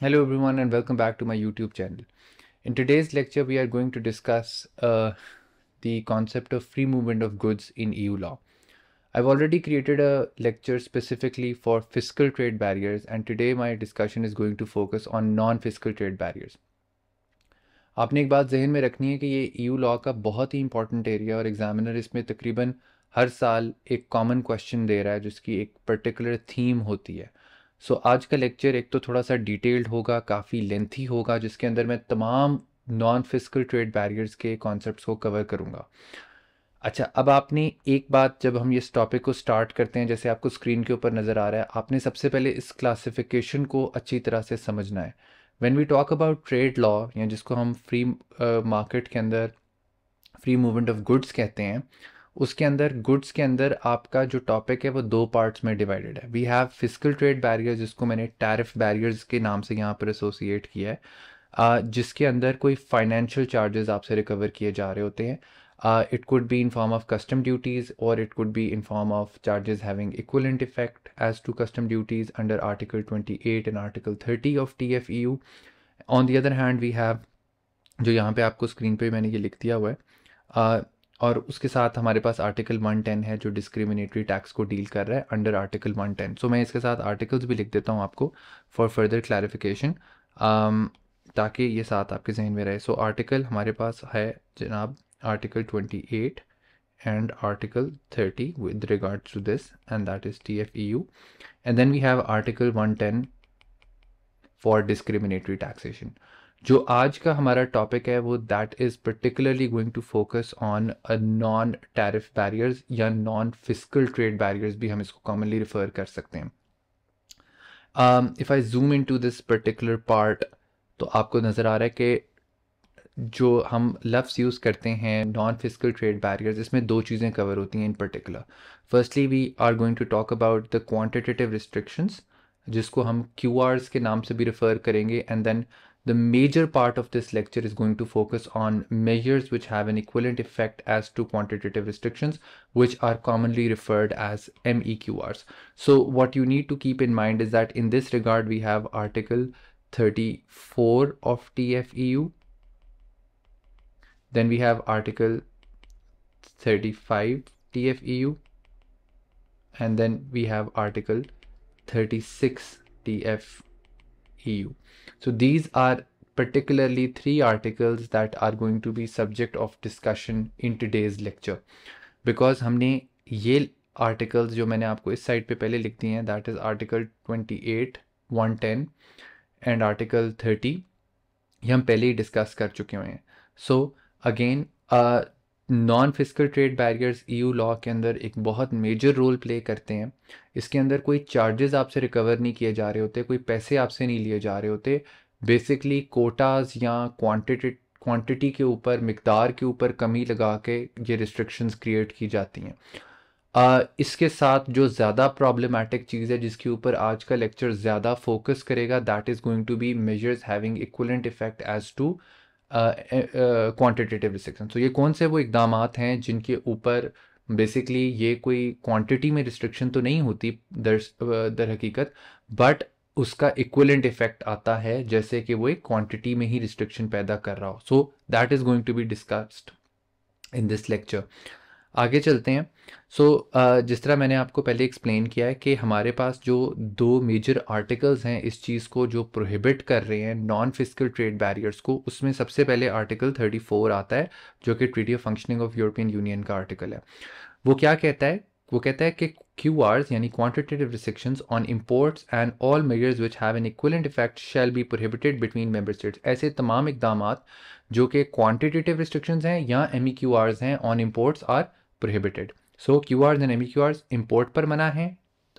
Hello everyone and welcome back to my YouTube channel. In today's lecture we are going to discuss uh, the concept of free movement of goods in EU law. I've already created a lecture specifically for fiscal trade barriers and today my discussion is going to focus on non-fiscal trade barriers. आपने एक बात जहन में रखनी है कि ये EU law का बहुत ही important area और examiner इसमें तकरीबन हर साल एक common question दे रहा है जिसकी एक particular theme होती है सो so, आज का लेक्चर एक तो थोड़ा सा डिटेल्ड होगा काफ़ी लेंथी होगा जिसके अंदर मैं तमाम नॉन फिजिकल ट्रेड बैरियर्स के कॉन्सेप्ट को कवर करूँगा अच्छा अब आपने एक बात जब हम इस टॉपिक को स्टार्ट करते हैं जैसे आपको स्क्रीन के ऊपर नज़र आ रहा है आपने सबसे पहले इस क्लासिफिकेशन को अच्छी तरह से समझना है when we talk about trade law या जिसको हम फ्री मार्केट uh, के अंदर फ्री मूवमेंट ऑफ गुड्स कहते हैं उसके अंदर गुड्स के अंदर आपका जो टॉपिक है वो दो पार्ट्स में डिवाइडेड है we have physical trade barriers जिसको मैंने टैरिफ बैरियर्स के नाम से यहाँ पर एसोसिएट किया है uh, जिसके अंदर कोई फाइनेंशियल चार्जेस आपसे रिकवर किए जा रहे होते हैं it could be in form of custom duties और it could be in form of charges having equivalent effect as to custom duties under article twenty eight and article thirty of T F E U on the other hand we have जो यहाँ पे आपको screen पे मैंने ये लिख दिया हुआ है और उसके साथ हमारे पास आर्टिकल वन टेन है जो डिस्क्रिमिनेटरी टैक्स को डील कर रहा है under article one ten so मैं इसके साथ आर्टिकल्स भी लिख देता हूँ आपको फॉर फर्दर क्लैरिफिकेशन ताकि ये साथ आपके जहन में रहे सो so, आर्टिकल हमारे पास है जनाब article twenty eight regard to this and that is T F E U and then we have article one ten for discriminatory taxation जो आज का हमारा टॉपिक है वो that is particularly going to focus on a non tariff barriers या non physical trade barriers भी हम इसको कॉमनली रिफर कर सकते हैं if I zoom in to this particular part तो आपको नज़र आ रहा है कि जो हम लफ्स यूज़ करते हैं नॉन फिजिकल ट्रेड बैरियर्स इसमें दो चीज़ें कवर होती हैं in particular firstly we are going to talk about the quantitative restrictions जिसको हम क्यू के नाम से भी रेफ़र करेंगे and then The major part of this lecture is going to focus on measures which have an equivalent effect as to quantitative restrictions, which are commonly referred as MEQRs. So what you need to keep in mind is that in this regard, we have Article 34 of TFEU. Then we have Article 35 TFEU. And then we have Article 36 TFEU. So these are particularly three articles that are going to be subject of discussion in today's lecture because हमने ये articles जो मैंने आपको इस site पे पहले लिख हैं that is article 28 110 and article 30 ये हम पहले ही discuss कर चुके हैं so again uh, non physical trade barriers EU law के अंदर एक बहुत मेजर रोल प्ले करते हैं इसके अंदर कोई चार्जेस आपसे रिकवर नहीं किए जा रहे होते कोई पैसे आपसे नहीं लिए जा रहे होते बेसिकली कोटाज या क्वान्टिटी क्वांटिटी के ऊपर मकदार के ऊपर कमी लगा के ये रिस्ट्रिक्शंस क्रिएट की जाती हैं Uh, इसके साथ जो ज़्यादा प्रॉब्लमेटिक चीज़ है जिसके ऊपर आज का लेक्चर ज़्यादा फोकस करेगा that is going to be measures having equivalent effect as to quantitative restriction तो ये कौन से वो इकदाम हैं जिनके ऊपर बेसिकली ये कोई क्वांटिटी में रिस्ट्रिक्शन तो नहीं होती दर दर हकीकत बट उसका इक्वलेंट इफेक्ट आता है जैसे कि वो एक क्वांटिटी में ही रिस्ट्रिक्शन पैदा कर रहा हो so that is going to be discussed in this lecture आगे चलते हैं सो so, uh, जिस तरह मैंने आपको पहले एक्सप्लेन किया है कि हमारे पास जो दो मेजर आर्टिकल्स हैं इस चीज़ को जो प्रोहिबिट कर रहे हैं नॉन फिजिकल ट्रेड बैरियर्स को उसमें सबसे पहले आर्टिकल 34 आता है जो कि treaty of functioning of European Union का आर्टिकल है वो क्या कहता है वो कहता है कि क्यू आर्स यानी quantitative restriction on imports and all measures which have an equivalent effect shall be prohibited between member states ऐसे तमाम इकदाम जो कि क्वान्टिटेटिव रिस्ट्रिक्शन हैं या एम क्यू e हैं on imports are prohibited so Q R and M Q QRs import पर मना है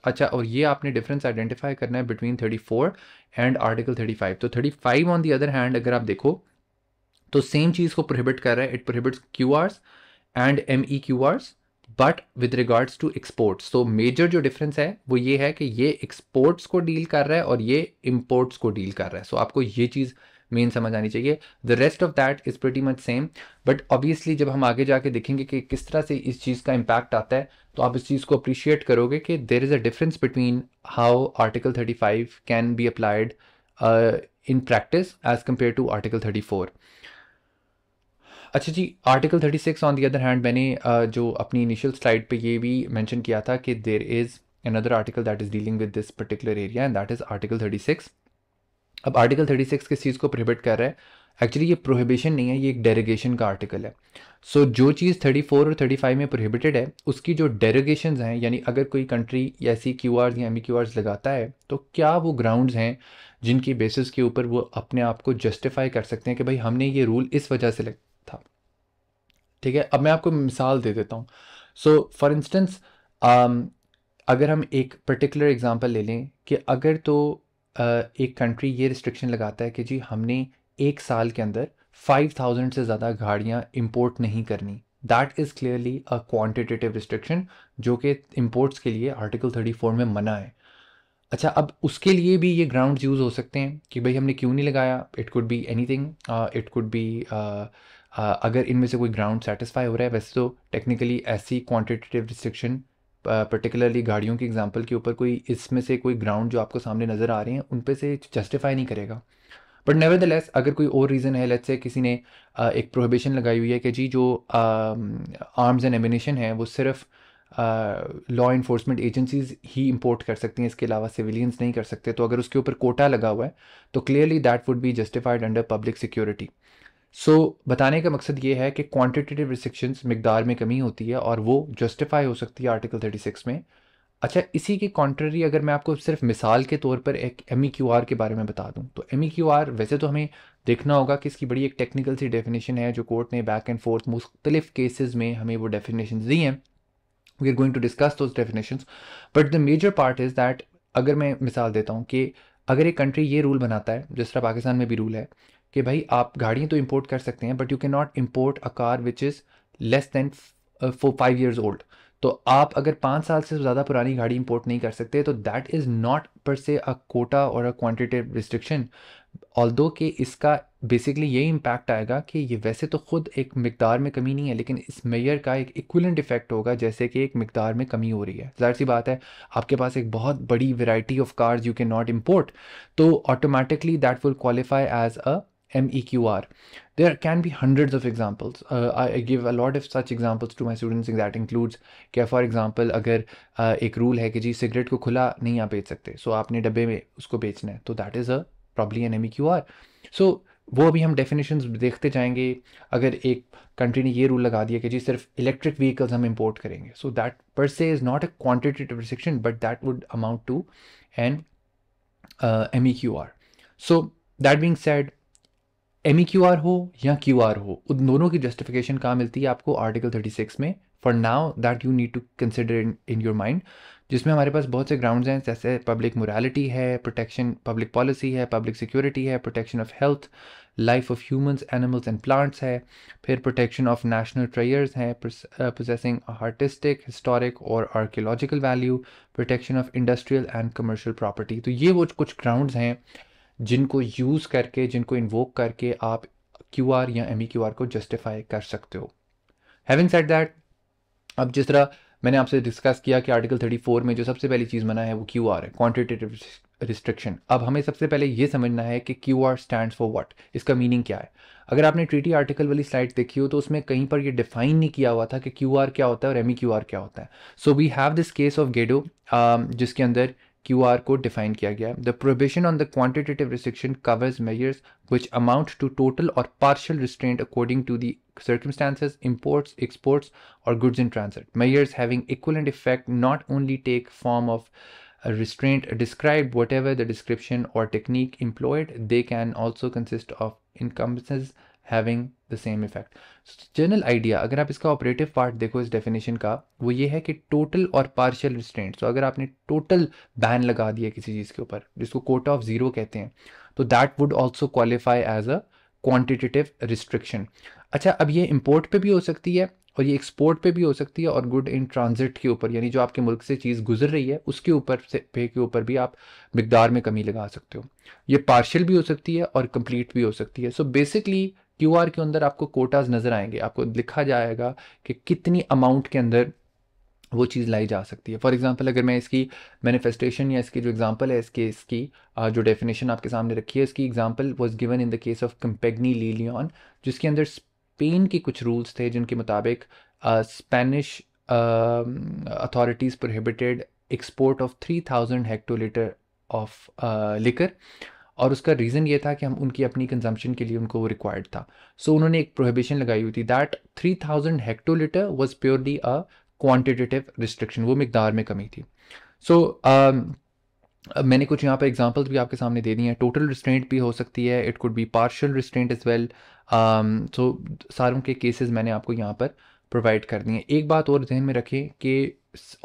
अच्छा और ये आपने डिफरेंस आइडेंटिफाई करना है between thirty four and article thirty five तो thirty five on the other hand अगर आप देखो तो सेम चीज़ को प्रोहिबिट कर रहा है it prohibits QRs and M E Q QRs but with regards to exports so major जो डिफरेंस है वो ये है कि ये एक्सपोर्ट्स को डील कर रहा है और ये इम्पोर्ट्स को डील कर रहा है सो so, आपको ये चीज़ मेन समझ आनी चाहिए the rest of that is pretty much same but obviously जब हम आगे जाके देखेंगे कि किस तरह से इस चीज़ का इम्पैक्ट आता है तो आप इस चीज़ को अप्रिशिएट करोगे कि there is a difference between how article thirty five can be applied in practice as compare to article thirty four अच्छा जी article thirty six on the other hand मैंने uh, जो अपनी इनिशियल स्लाइड पे ये भी मेंशन किया था कि there is article that is dealing with this particular area and that is article thirty six अब आर्टिकल 36 किस चीज़ को प्रोहिबिट कर रहा है एक्चुअली ये प्रोहिबिशन नहीं है ये एक डेरोगेशन का आर्टिकल है सो so, जो चीज़ 34 और 35 में प्रोहिबिटेड है उसकी जो डेरोगेशन हैं यानी अगर कोई कंट्री ऐसी क्यू आर या एम क्यू आर्स लगाता है तो क्या वो ग्राउंड हैं जिनकी बेसिस के ऊपर वो अपने आप को जस्टिफाई कर सकते हैं कि भाई हमने ये रूल इस वजह से था ठीक है अब मैं आपको मिसाल दे देता हूँ सो फॉर इंस्टेंस अगर हम एक पर्टिकुलर एग्जाम्पल ले लें कि अगर तो एक कंट्री ये रिस्ट्रिक्शन लगाता है कि जी हमने एक साल के अंदर 5000 से ज़्यादा गाड़ियाँ इम्पोर्ट नहीं करनी that is clearly a quantitative restriction जो कि इम्पोर्ट्स के लिए आर्टिकल 34 में मना है अच्छा अब उसके लिए भी ये ग्राउंड यूज़ हो सकते हैं कि भाई हमने क्यों नहीं लगाया it could be anything it could be अगर इनमें से कोई ग्राउंड सेटिस्फाई हो रहा है वैसे तो टेक्निकली ऐसी क्वान्टिटेटिव रिस्ट्रिक्शन पर्टिकुलरली गाड़ियों की एग्जांपल के ऊपर कोई इसमें से कोई ग्राउंड जो आपको सामने नज़र आ रहे हैं उन पे से जस्टिफाई नहीं करेगा बट नेवर द लेस अगर कोई और रीज़न है लेट्स से किसी ने आ, एक प्रोहिबिशन लगाई हुई है कि जी जो आर्म्स एंड एमिनेशन है वो सिर्फ लॉ इन्फोर्समेंट एजेंसीज ही इम्पोर्ट कर सकती हैं इसके अलावा सिविलियंस नहीं कर सकते तो अगर उसके ऊपर कोटा लगा हुआ है तो clearly that would be justified under public security so so, बताने का मकसद ये है कि क्वांटिटेटिव रिस्ट्रिक्शंस मकदार में कमी होती है और वो जस्टिफाई हो सकती है आर्टिकल 36 में अच्छा इसी के कॉन्ट्ररी अगर मैं आपको सिर्फ मिसाल के तौर पर एक एम e के बारे में बता दूं तो एम e वैसे तो हमें देखना होगा कि इसकी बड़ी एक टेक्निकल सी डेफिनेशन है जो कोर्ट ने बैक एंड फोर्थ मुख्तलिफ केसेज में हमें वो डेफिनेशन दी हैं we are going to discuss those definition but the major part is that अगर मैं मिसाल देता हूँ कि अगर एक कंट्री ये रूल बनाता है जिस तरह पाकिस्तान में भी रूल है कि भाई आप गाड़ियाँ तो इम्पोर्ट कर सकते हैं but you can not import a car which is less than four five years old तो आप अगर पाँच साल से ज़्यादा पुरानी गाड़ी इंपोर्ट नहीं कर सकते तो दैट इज़ नॉट पर से अ कोटा और अ क्वान्टिटिव रिस्ट्रिक्शन ऑल दो कि इसका बेसिकली यही इम्पैक्ट आएगा कि ये वैसे तो ख़ुद एक मकदार में कमी नहीं है लेकिन इस मेयर का एक इक्वलेंट इफेक्ट होगा जैसे कि एक मकदार में कमी हो रही है जाहिर सी बात है आपके पास एक बहुत बड़ी variety of cars you can not import तो automatically that will qualify as a MEQR. There can be hundreds of examples. Uh, I, give a lot of such examples to my students that includes for example, agar uh, ek rule hai ki ji cigarette ko khula nahi aap bech sakte. So aapne dabbe mein usko bechna So that is a probably an MEQR. So wo abhi hum definitions dekhte jayenge agar ek country ne ye rule laga diya electric vehicles hum import karenge. So that per se is not a quantitative restriction but that would amount to an uh, MEQR. So that being said, M E Q R हो या Q R हो उन दोनों की justification कहाँ मिलती है आपको आर्टिकल थर्टी सिक्स में for now that you need to consider in your mind जिसमें हमारे पास बहुत से ग्राउंड हैं जैसे पब्लिक मोरालिटी है प्रोटेक्शन पब्लिक पॉलिसी है पब्लिक सिक्योरिटी है protection of health life of humans animals and plants है फिर प्रोटेक्शन ऑफ नेशनल ट्रेयर्स हैं प्रोसेसिंग आर्टिस्टिक हिस्टोरिक और archaeological value protection of industrial and commercial property तो ये वो कुछ ग्राउंड हैं जिनको यूज़ करके जिनको इन्वोक करके आप क्यू आर या एम ई क्यू आर को जस्टिफाई कर सकते हो हैविंग सेट दैट अब जिस तरह मैंने आपसे डिस्कस किया कि आर्टिकल 34 में जो सबसे पहली चीज़ मना है वो क्यू आर है क्वान्टिटेटिव रिस्ट्रिक्शन अब हमें सबसे पहले ये समझना है कि Q R stand for what इसका मीनिंग क्या है अगर आपने ट्रीटी आर्टिकल वाली स्लाइड देखी हो तो उसमें कहीं पर यह डिफाइन नहीं किया हुआ था कि क्यू आर क्या होता है और एम ई क्यू आर क्या होता है so we have this case of Geddo जिसके अंदर QR code defined. The किया on the quantitative restriction covers measures which amount to total or partial restraint, according to the circumstances, imports, exports, or goods in transit. Measures having equivalent effect not only take form of restraint described, whatever the description or technique employed, they can also consist of encompasses having the same effect general idea अगर आप इसका operative part देखो इस definition का वो ये है कि टोटल और पार्शियल रिस्ट्रेंट तो अगर आपने टोटल बैन लगा दिया किसी चीज़ के ऊपर जिसको कोट ऑफ ज़ीरो कहते हैं तो that would also qualify as a quantitative restriction अच्छा अब ये इम्पोर्ट पर भी हो सकती है और ये एक्सपोर्ट पे भी हो सकती है और गुड इन ट्रांजिट के ऊपर यानी जो आपके मुल्क से चीज़ गुजर रही है उसके ऊपर से पे के ऊपर भी आप मकदार में कमी लगा सकते हो ये पार्शियल भी हो सकती है और कंप्लीट भी हो सकती है सो बेसिकली क्यू आर के अंदर आपको कोटाज नज़र आएंगे आपको लिखा जाएगा कि कितनी अमाउंट के अंदर वो चीज़ लाई जा सकती है फॉर एग्ज़ाम्पल अगर मैं इसकी मैनिफेस्टेशन या इसकी जो एग्ज़ाम्पल है इसके इसकी जो डेफिनेशन आपके सामने रखी है इसकी example was given in the case of Compagnie Lilian जिसके अंदर स्पेन के कुछ रूल्स थे जिनके मुताबिक Spanish authorities prohibited export of three thousand hectolitre of liquor और उसका रीज़न ये था कि हम उनकी अपनी कंजम्पशन के लिए उनको वो रिक्वायर्ड था सो so, उन्होंने एक प्रोहिबिशन लगाई हुई थी that three thousand hectolitre was purely a quantitative restriction वो मकदार में कमी थी सो so, uh, मैंने कुछ यहाँ पर एग्जाम्पल्स भी आपके सामने दे दी हैं टोटल रिस्ट्रेंट भी हो सकती है it could be partial restraint as well so सारों के केसेस मैंने आपको यहाँ पर प्रोवाइड कर दिए एक बात और जहन में रखें कि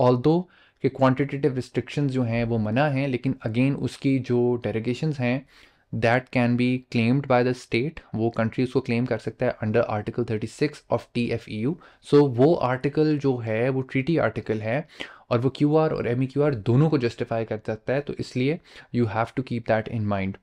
ऑल दो कि क्वांटिटेटिव रिस्ट्रिक्शंस जो हैं वो मना हैं लेकिन अगेन उसकी जो डेरिगेशंस हैं that can be claimed by the state वो कंट्री उसको क्लेम कर सकता है under article 36 of T F E U so वो आर्टिकल जो है वो ट्रीटी आर्टिकल है और वो क्यू आर और एम ई क्यू आर दोनों को जस्टिफाई कर सकता है तो इसलिए you have to keep that in mind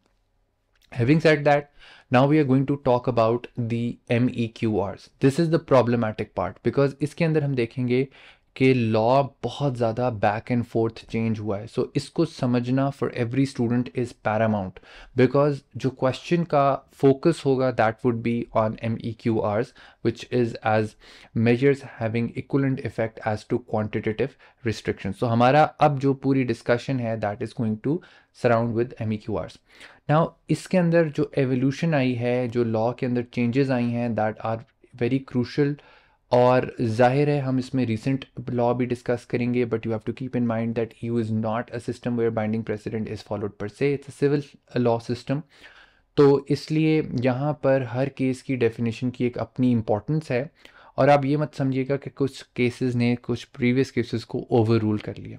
now we are going to talk about to M E Q R this is the problematic part because इसके अंदर हम देखेंगे कि लॉ बहुत ज़्यादा बैक एंड फोर्थ चेंज हुआ है सो so, इसको समझना for every student is paramount because जो क्वेश्चन का फोकस होगा that would be on M E Q Rs which is as measures having equivalent effect as to quantitative restriction so हमारा अब जो पूरी डिस्कशन है that is going to surround with M E Q Rs now इसके अंदर जो evolution आई है जो लॉ के अंदर चेंजेस आई हैं दैट आर वेरी क्रूशल और जाहिर है हम इसमें रिसेंट लॉ भी डिस्कस करेंगे but you have to keep in mind that EU is not a system where binding precedent is followed per se it's a civil law system तो इसलिए यहाँ पर हर केस की डेफिनेशन की एक अपनी इम्पोर्टेंस है और आप ये मत समझिएगा कि कुछ केसेस ने कुछ प्रीवियस केसेस को ओवर रूल कर लिया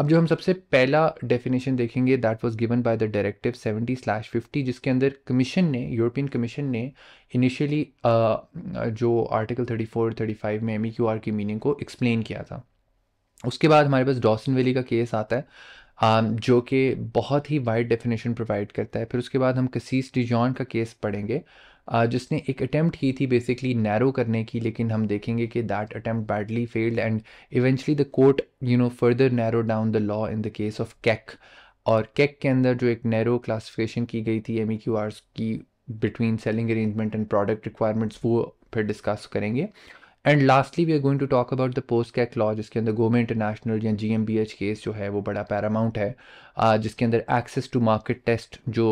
अब जो हम सबसे पहला डेफिनेशन देखेंगे that was given by the directive 70 slash fifty जिसके अंदर कमीशन ने यूरोपियन कमीशन ने इनिशियली uh, जो आर्टिकल 34 35 में एम e की मीनिंग को एक्सप्लेन किया था उसके बाद हमारे पास डॉसन वैली का केस आता है um, जो कि बहुत ही वाइड डेफिनेशन प्रोवाइड करता है फिर उसके बाद हम कसीस डिजॉन का केस पढ़ेंगे Uh, जिसने एक अटैम्प्ट की थी बेसिकली नैरो करने की लेकिन हम देखेंगे कि that attempt badly failed and eventually the court you know further narrow down the law in the case of Keck और कैक के अंदर जो एक नैरो क्लासिफिकेशन की गई थी एम e की between selling arrangement and product requirements वो फिर डिस्कस करेंगे and lastly we are going to talk about the post Keck law जिसके अंदर गोमे इंटरनेशनल या G M B H case जो है वो बड़ा पैरामाउंट है uh, जिसके अंदर एक्सेस टू मार्केट टेस्ट जो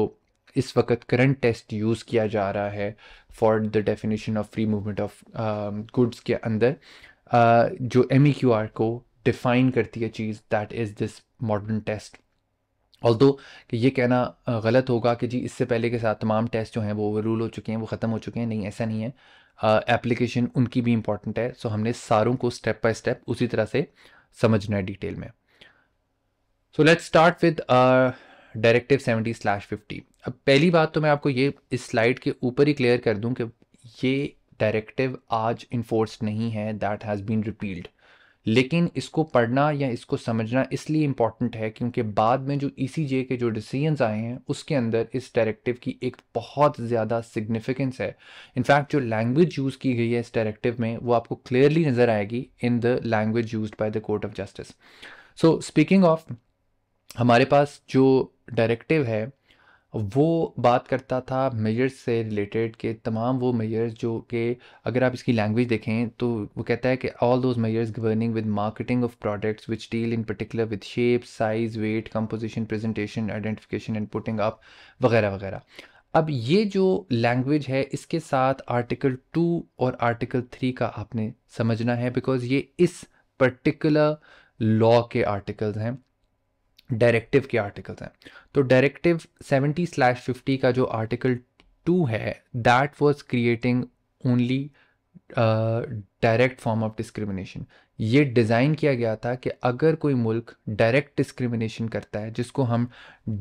इस वक्त करंट टेस्ट यूज़ किया जा रहा है for the definition of free movement of goods के अंदर uh, जो एम e को डिफ़ाइन करती है चीज़ that is this modern test although कि ये कहना गलत होगा कि जी इससे पहले के साथ तमाम टेस्ट जो हैं वो ओवर रूल हो चुके हैं वो ख़त्म हो चुके हैं नहीं ऐसा नहीं है एप्लीकेशन uh, उनकी भी इम्पॉर्टेंट है सो so हमने सारों को स्टेप बाय स्टेप उसी तरह से समझना है डिटेल में so let's start with directive seventy slash fifty अब पहली बात तो मैं आपको ये इस स्लाइड के ऊपर ही क्लियर कर दूं कि ये डायरेक्टिव आज इन्फोर्स नहीं है दैट हैज़ बीन रिपील्ड लेकिन इसको पढ़ना या इसको समझना इसलिए इम्पॉर्टेंट है क्योंकि बाद में जो ई e के जो डिसीजंस आए हैं उसके अंदर इस डायरेक्टिव की एक बहुत ज़्यादा सिग्निफिकेंस है इनफैक्ट जो लैंग्वेज यूज़ की गई है इस डायरेक्टिव में वो आपको क्लियरली नज़र आएगी in the language use by the court of justice so speaking of हमारे पास जो डायरेक्टिव है वो बात करता था मेजर्स से रिलेटेड के तमाम वो मेजर्स जो कि अगर आप इसकी लैंग्वेज देखें तो वो कहता है कि all those measures governing with marketing of products which deal in particular with shape size weight composition presentation identification and putting up वगैरह वगैरह अब ये जो लैंग्वेज है इसके साथ आर्टिकल टू और आर्टिकल थ्री का आपने समझना है बिकॉज ये इस पर्टिकुलर लॉ के आर्टिकल्स हैं डायरेक्टिव के आर्टिकल्स हैं तो डायरेक्टिव सेवेंटी स्लैश फिफ्टी का जो आर्टिकल टू है that was creating only direct form of discrimination ये डिज़ाइन किया गया था कि अगर कोई मुल्क डायरेक्ट डिस्क्रिमिनेशन करता है जिसको हम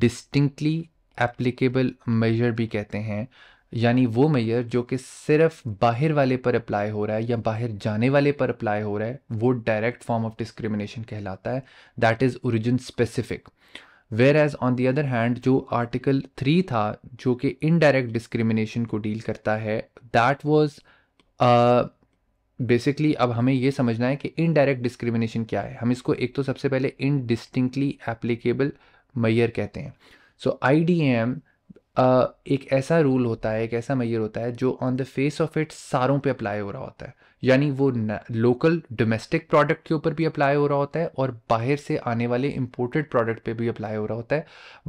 डिस्टिंक्टली एप्लीकेबल मेजर भी कहते हैं यानी वो मैयर जो कि सिर्फ बाहर वाले पर अप्लाई हो रहा है या बाहर जाने वाले पर अप्लाई हो रहा है वो डायरेक्ट फॉर्म ऑफ डिस्क्रिमिनेशन कहलाता है that is origin specific whereas on the other hand जो आर्टिकल थ्री था जो कि इनडायरेक्ट डिस्क्रिमिनेशन को डील करता है दैट वॉज बेसिकली अब हमें यह समझना है कि इनडायरेक्ट डिस्क्रिमिनेशन क्या है हम इसको एक तो सबसे पहले इनडिस्टिंक्टली एप्लीकेबल मैयर कहते हैं सो आई डी एम एक ऐसा रूल होता है एक ऐसा मैयर होता है जो on the face of it सारों पे अप्लाई हो रहा होता है यानी वो लोकल डोमेस्टिक प्रोडक्ट के ऊपर भी अप्लाई हो रहा होता है और बाहर से आने वाले इम्पोर्टेड प्रोडक्ट पे भी अप्लाई हो रहा होता है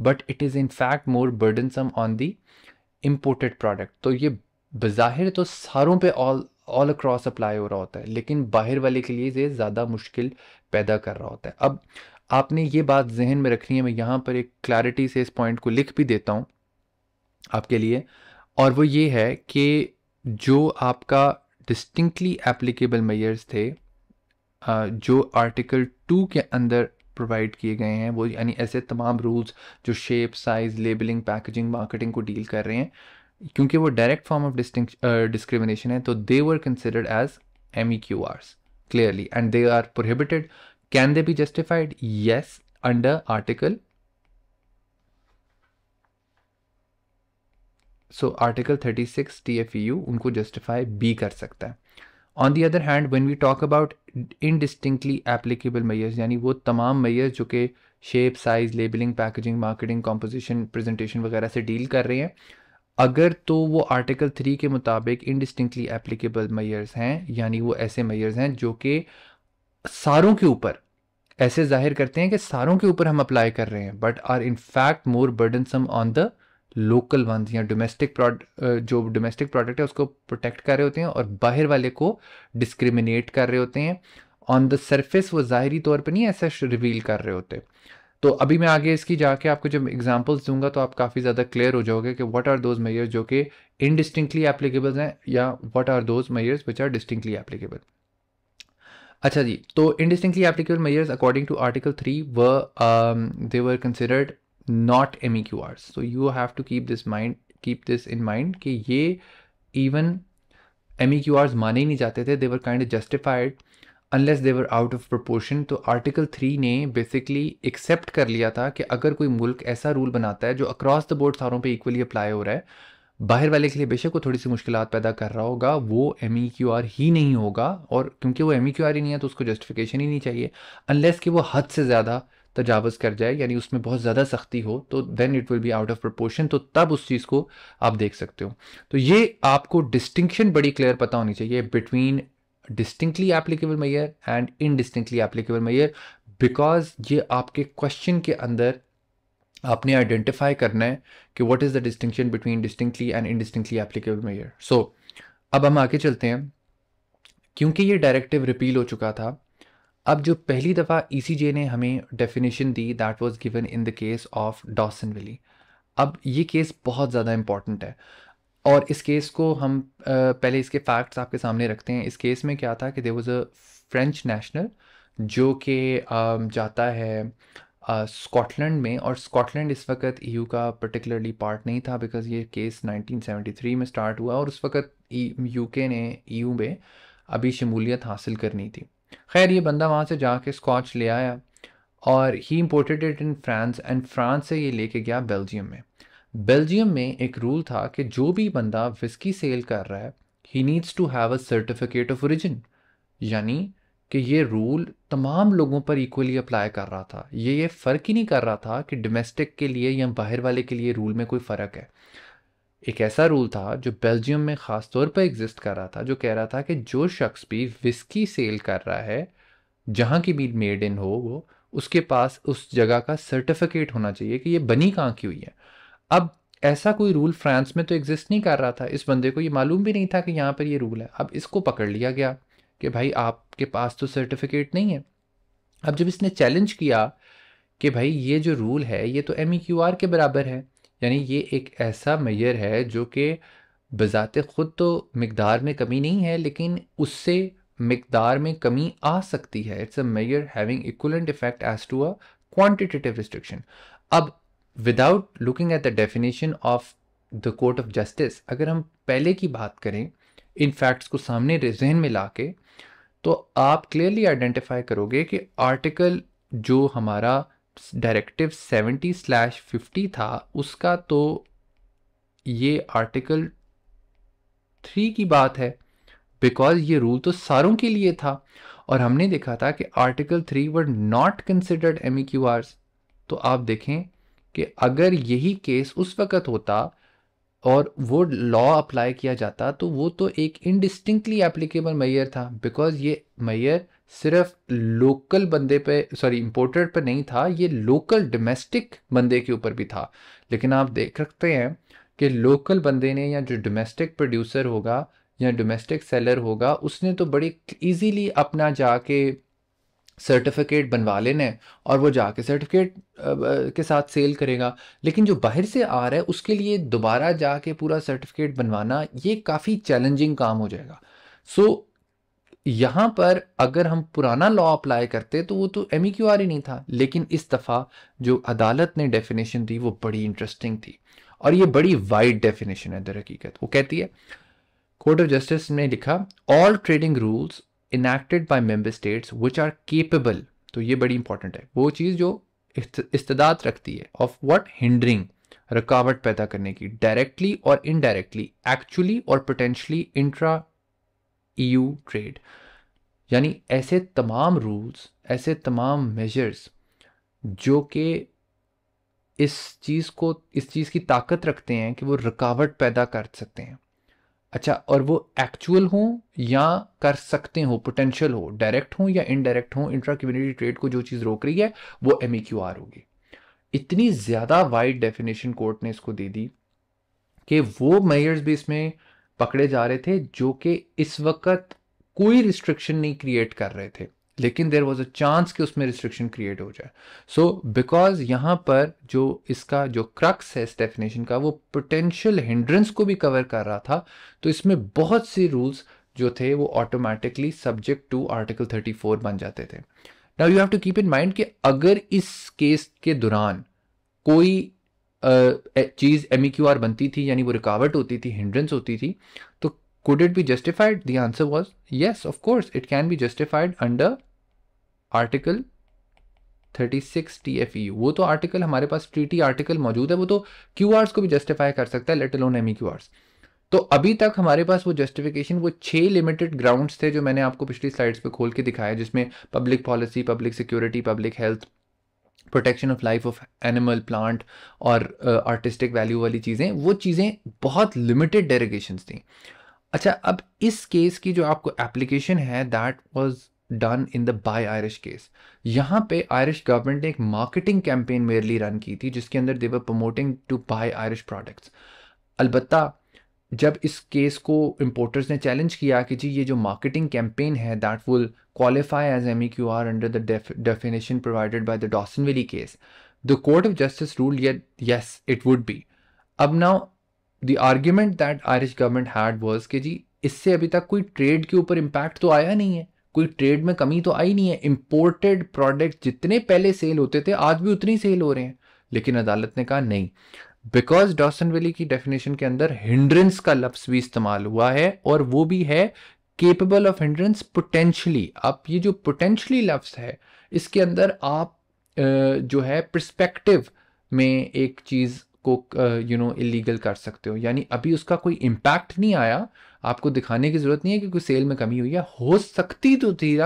but it is in fact more burdensome on the imported product तो ये बाहिर तो सारों पे ऑल ऑल अक्रॉस अप्लाई हो रहा होता है लेकिन बाहर वाले के लिए ये ज़्यादा मुश्किल पैदा कर रहा होता है अब आपने ये बात जहन में रखनी है मैं यहाँ पर एक क्लैरिटी से इस पॉइंट को लिख भी देता हूँ आपके लिए और वो ये है कि जो आपका डिस्टिंक्टली एप्लीकेबल मेयर्स थे जो आर्टिकल टू के अंदर प्रोवाइड किए गए हैं वो यानी ऐसे तमाम रूल्स जो shape size labelling packaging marketing को डील कर रहे हैं क्योंकि वो डायरेक्ट फॉर्म ऑफ डिस्टिंग डिस्क्रिमिनेशन है तो they were considered as M E Q Rs clearly and they are prohibited can they be justified yes under article so article 36 EU उनको जस्टिफाई भी कर सकता है on the other hand when we talk about indistinctly applicable measures यानी वो तमाम measures जो कि shape size labelling packaging marketing composition presentation वगैरह से डील कर रहे हैं अगर तो वो आर्टिकल थ्री के मुताबिक इनडिस्टिंक्टली एप्लीकेबल मैयर्स हैं यानी वो ऐसे मैयर्स हैं जो कि सारों के ऊपर ऐसे जाहिर करते हैं कि सारों के ऊपर हम अप्लाई कर रहे हैं but are in fact more burdensome on the local ones या डोमेस्टिक जो डोमेस्टिक प्रोडक्ट है उसको प्रोटेक्ट कर रहे होते हैं और बाहर वाले को डिस्क्रिमिनेट कर रहे होते हैं ऑन द सर्फेस वो ज़ाहरी तौर पर नहीं ऐसा रिवील कर रहे होते तो अभी मैं आगे इसकी जाके आपको जब एग्जांपल्स दूंगा तो आप काफ़ी ज़्यादा क्लियर हो जाओगे कि व्हाट आर दोज मेयर्स जो कि इनडिस्टिंक्टली एप्लीकेबल हैं या what are those measures which are distinctly applicable अच्छा जी तो indistinctly applicable measures according to article three व they were considered not MEQRs. So you have to keep this mind keep this in mind कि ये even MEQRs माने ही नहीं जाते थे they were kind of justified unless they were out of proportion तो article three ने basically accept कर लिया था कि अगर कोई मुल्क ऐसा rule बनाता है जो across the board सारों पे equally apply हो रहा है बाहर वाले के लिए बेशक वो थोड़ी सी मुश्किल पैदा कर रहा होगा वो एम ही नहीं होगा और क्योंकि वो एम ही नहीं है तो उसको जस्टिफिकेशन ही नहीं चाहिए अनलेस कि वो हद से ज़्यादा तजावज़ कर जाए यानी उसमें बहुत ज़्यादा सख्ती हो तो then it will be out of proportion तो तब उस चीज़ को आप देख सकते हो तो ये आपको डिस्टिंक्शन बड़ी क्लियर पता होनी चाहिए between distinctly applicable measure and indistinctly applicable measure because ये आपके क्वेश्चन के अंदर आपने आइडेंटिफाई करना है कि what is the distinction between distinctly and indistinctly applicable measure so अब हम आगे चलते हैं क्योंकि ये डायरेक्टिव रिपील हो चुका था अब जो पहली दफ़ा ई e ने हमें डेफिनेशन दी that was given in the case of Dassonville अब ये केस बहुत ज़्यादा इम्पॉर्टेंट है और इस केस को हम पहले इसके फैक्ट्स आपके सामने रखते हैं इस केस में क्या था कि they was a French national जो कि जाता है स्कॉटलैंड में और स्कॉटलैंड इस वक्त यू e का पर्टिकुलरली पार्ट नहीं था बिकॉज ये केस 1973 में स्टार्ट हुआ और उस वक्त यू e ने यू में अभी शमूलियत हासिल करनी थी खैर ये बंदा वहाँ से जाके स्कॉच ले आया और he imported it in France and France से ये लेके गया बेल्जियम में बेल्जियम में एक रूल था कि जो भी बंदा विस्की सेल कर रहा है he needs to have a certificate of origin यानी कि ये रूल तमाम लोगों पर इक्वली अप्लाई कर रहा था ये ये फ़र्क ही नहीं कर रहा था कि डोमेस्टिक के लिए या बाहर वाले के लिए रूल में कोई फ़र्क है एक ऐसा रूल था जो बेल्जियम में ख़ास तौर पर एग्जिस्ट कर रहा था जो कह रहा था कि जो शख्स भी विस्की सेल कर रहा है जहाँ की भी मेड इन हो वो उसके पास उस जगह का सर्टिफिकेट होना चाहिए कि ये बनी कहाँ की हुई है अब ऐसा कोई रूल फ्रांस में तो एग्जिस्ट नहीं कर रहा था इस बंदे को ये मालूम भी नहीं था कि यहाँ पर ये रूल है अब इसको पकड़ लिया गया कि भाई आपके पास तो सर्टिफिकेट नहीं है अब जब इसने चैलेंज किया कि भाई ये जो रूल है ये तो एम e के बराबर है यानी ये एक ऐसा मैयर है जो कि बज़ात ख़ुद तो मकदार में कमी नहीं है लेकिन उससे मकदार में कमी आ सकती है it's a measure having equivalent effect as to a quantitative restriction अब without looking at the definition of the court of justice अगर हम पहले की बात करें इन फैक्ट्स को सामने जहन में ला के तो आप क्लियरली आइडेंटिफाई करोगे कि आर्टिकल जो हमारा डायरेक्टिव 70 स्लैश फिफ्टी था उसका तो ये आर्टिकल थ्री की बात है बिकॉज ये रूल तो सारों के लिए था और हमने देखा था कि article three were not considered M e तो आप देखें कि अगर यही केस उस वक़्त होता और वो लॉ अप्लाई किया जाता तो वो तो एक इनडिस्टिंक्टली एप्लीकेबल मैयर था बिकॉज ये मैयर सिर्फ लोकल बंदे पे सॉरी इम्पोर्टर पे नहीं था ये लोकल डोमेस्टिक बंदे के ऊपर भी था लेकिन आप देख सकते हैं कि लोकल बंदे ने या जो डोमेस्टिक प्रोड्यूसर होगा या डोमेस्टिक सेलर होगा उसने तो बड़ी इजीली अपना जाके सर्टिफिकेट बनवा लेने और वो जाके सर्टिफिकेट के साथ सेल करेगा लेकिन जो बाहर से आ रहा है उसके लिए दोबारा जाके पूरा सर्टिफिकेट बनवाना ये काफ़ी चैलेंजिंग काम हो जाएगा सो so, यहां पर अगर हम पुराना लॉ अप्लाई करते तो वो तो एम e ही नहीं था लेकिन इस दफ़ा जो अदालत ने डेफिनेशन दी वो बड़ी इंटरेस्टिंग थी और ये बड़ी वाइड डेफिनेशन है दर हकीकत वो कहती है कोर्ट ऑफ जस्टिस ने लिखा all trading rules enacted by member states which are capable तो ये बड़ी इंपॉर्टेंट है वो चीज़ जो इस्तदात रखती है ऑफ वट हिंडरिंग रुकावट पैदा करने की डायरेक्टली और इनडायरेक्टली एक्चुअली और potentially intra U e trade यानी ऐसे तमाम रूल्स ऐसे तमाम मेजर्स जो कि इस चीज़ को इस चीज़ की ताकत रखते हैं कि वो रुकावट पैदा कर सकते हैं अच्छा और वो एक्चुअल हों या कर सकते हो पोटेंशियल हो डायरेक्ट हों या इनडायरेक्ट हों इंट्रा कम्युनिटी ट्रेड को जो चीज़ रोक रही है वो एम e होगी इतनी ज़्यादा वाइड डेफिनेशन कोर्ट ने इसको दे दी कि वो मेयर्स भी इसमें पकड़े जा रहे थे जो कि इस वक्त कोई रिस्ट्रिक्शन नहीं क्रिएट कर रहे थे लेकिन देर वॉज अ चांस कि उसमें रिस्ट्रिक्शन क्रिएट हो जाए सो बिकॉज यहाँ पर जो इसका जो क्रक्स है इस डेफिनेशन का वो पोटेंशियल हिंड्रेंस को भी कवर कर रहा था तो इसमें बहुत से रूल्स जो थे वो ऑटोमेटिकली सब्जेक्ट टू आर्टिकल 34 बन जाते थे now you have to keep in mind कि अगर इस केस के दौरान कोई चीज़ एम e बनती थी यानी वो रिकावट होती थी हिंड्रेंस होती थी तो could it be justified the answer was yes of course it can be justified under article 36 TFEU वो तो आर्टिकल हमारे पास ट्रीटी आर्टिकल मौजूद है वो तो क्यू को भी जस्टिफाई कर सकता है लेट क्यू एम तो अभी तक हमारे पास वो जस्टिफिकेशन वो छः लिमिटेड ग्राउंड्स थे जो मैंने आपको पिछली स्लाइड्स पे खोल के दिखाया जिसमें public policy public security public health protection of life of animal plant और आर्टिस्टिक uh, वैल्यू वाली चीज़ें वो चीज़ें बहुत लिमिटेड डेरेगेशन थी अच्छा अब इस केस की जो आपको एप्लीकेशन है that was done in the buy Irish case यहाँ पे आयरिश गवर्नमेंट ने एक मार्केटिंग कैंपेन मेयरली रन की थी जिसके अंदर they were promoting to buy Irish products अलबत्ता जब इस केस को इम्पोर्टर्स ने चैलेंज किया कि जी ये जो मार्केटिंग कैंपेन है that will qualify as M E Q R under the definition provided by the Dassonville case the court of justice rule yet yes it would be अब now the argument that Irish government had was कि जी इससे अभी तक कोई trade के ऊपर impact तो आया नहीं है कोई ट्रेड में कमी तो आई नहीं है इम्पोर्टेड प्रोडक्ट जितने पहले सेल होते थे आज भी उतनी सेल हो रहे हैं लेकिन अदालत ने कहा नहीं बिकॉज डॉसन वेली की डेफिनेशन के अंदर हिंड्रेंस का लफ्स भी इस्तेमाल हुआ है और वो भी है केपेबल ऑफ हिंड्रेंस पोटेंशली आप ये जो पोटेंशली लफ्स है इसके अंदर आप जो है प्रस्पेक्टिव में एक चीज़ को यू नो इलीगल कर सकते हो यानी अभी उसका कोई इम्पैक्ट नहीं आया आपको दिखाने की ज़रूरत नहीं है कि कोई सेल में कमी हुई है हो सकती तो थी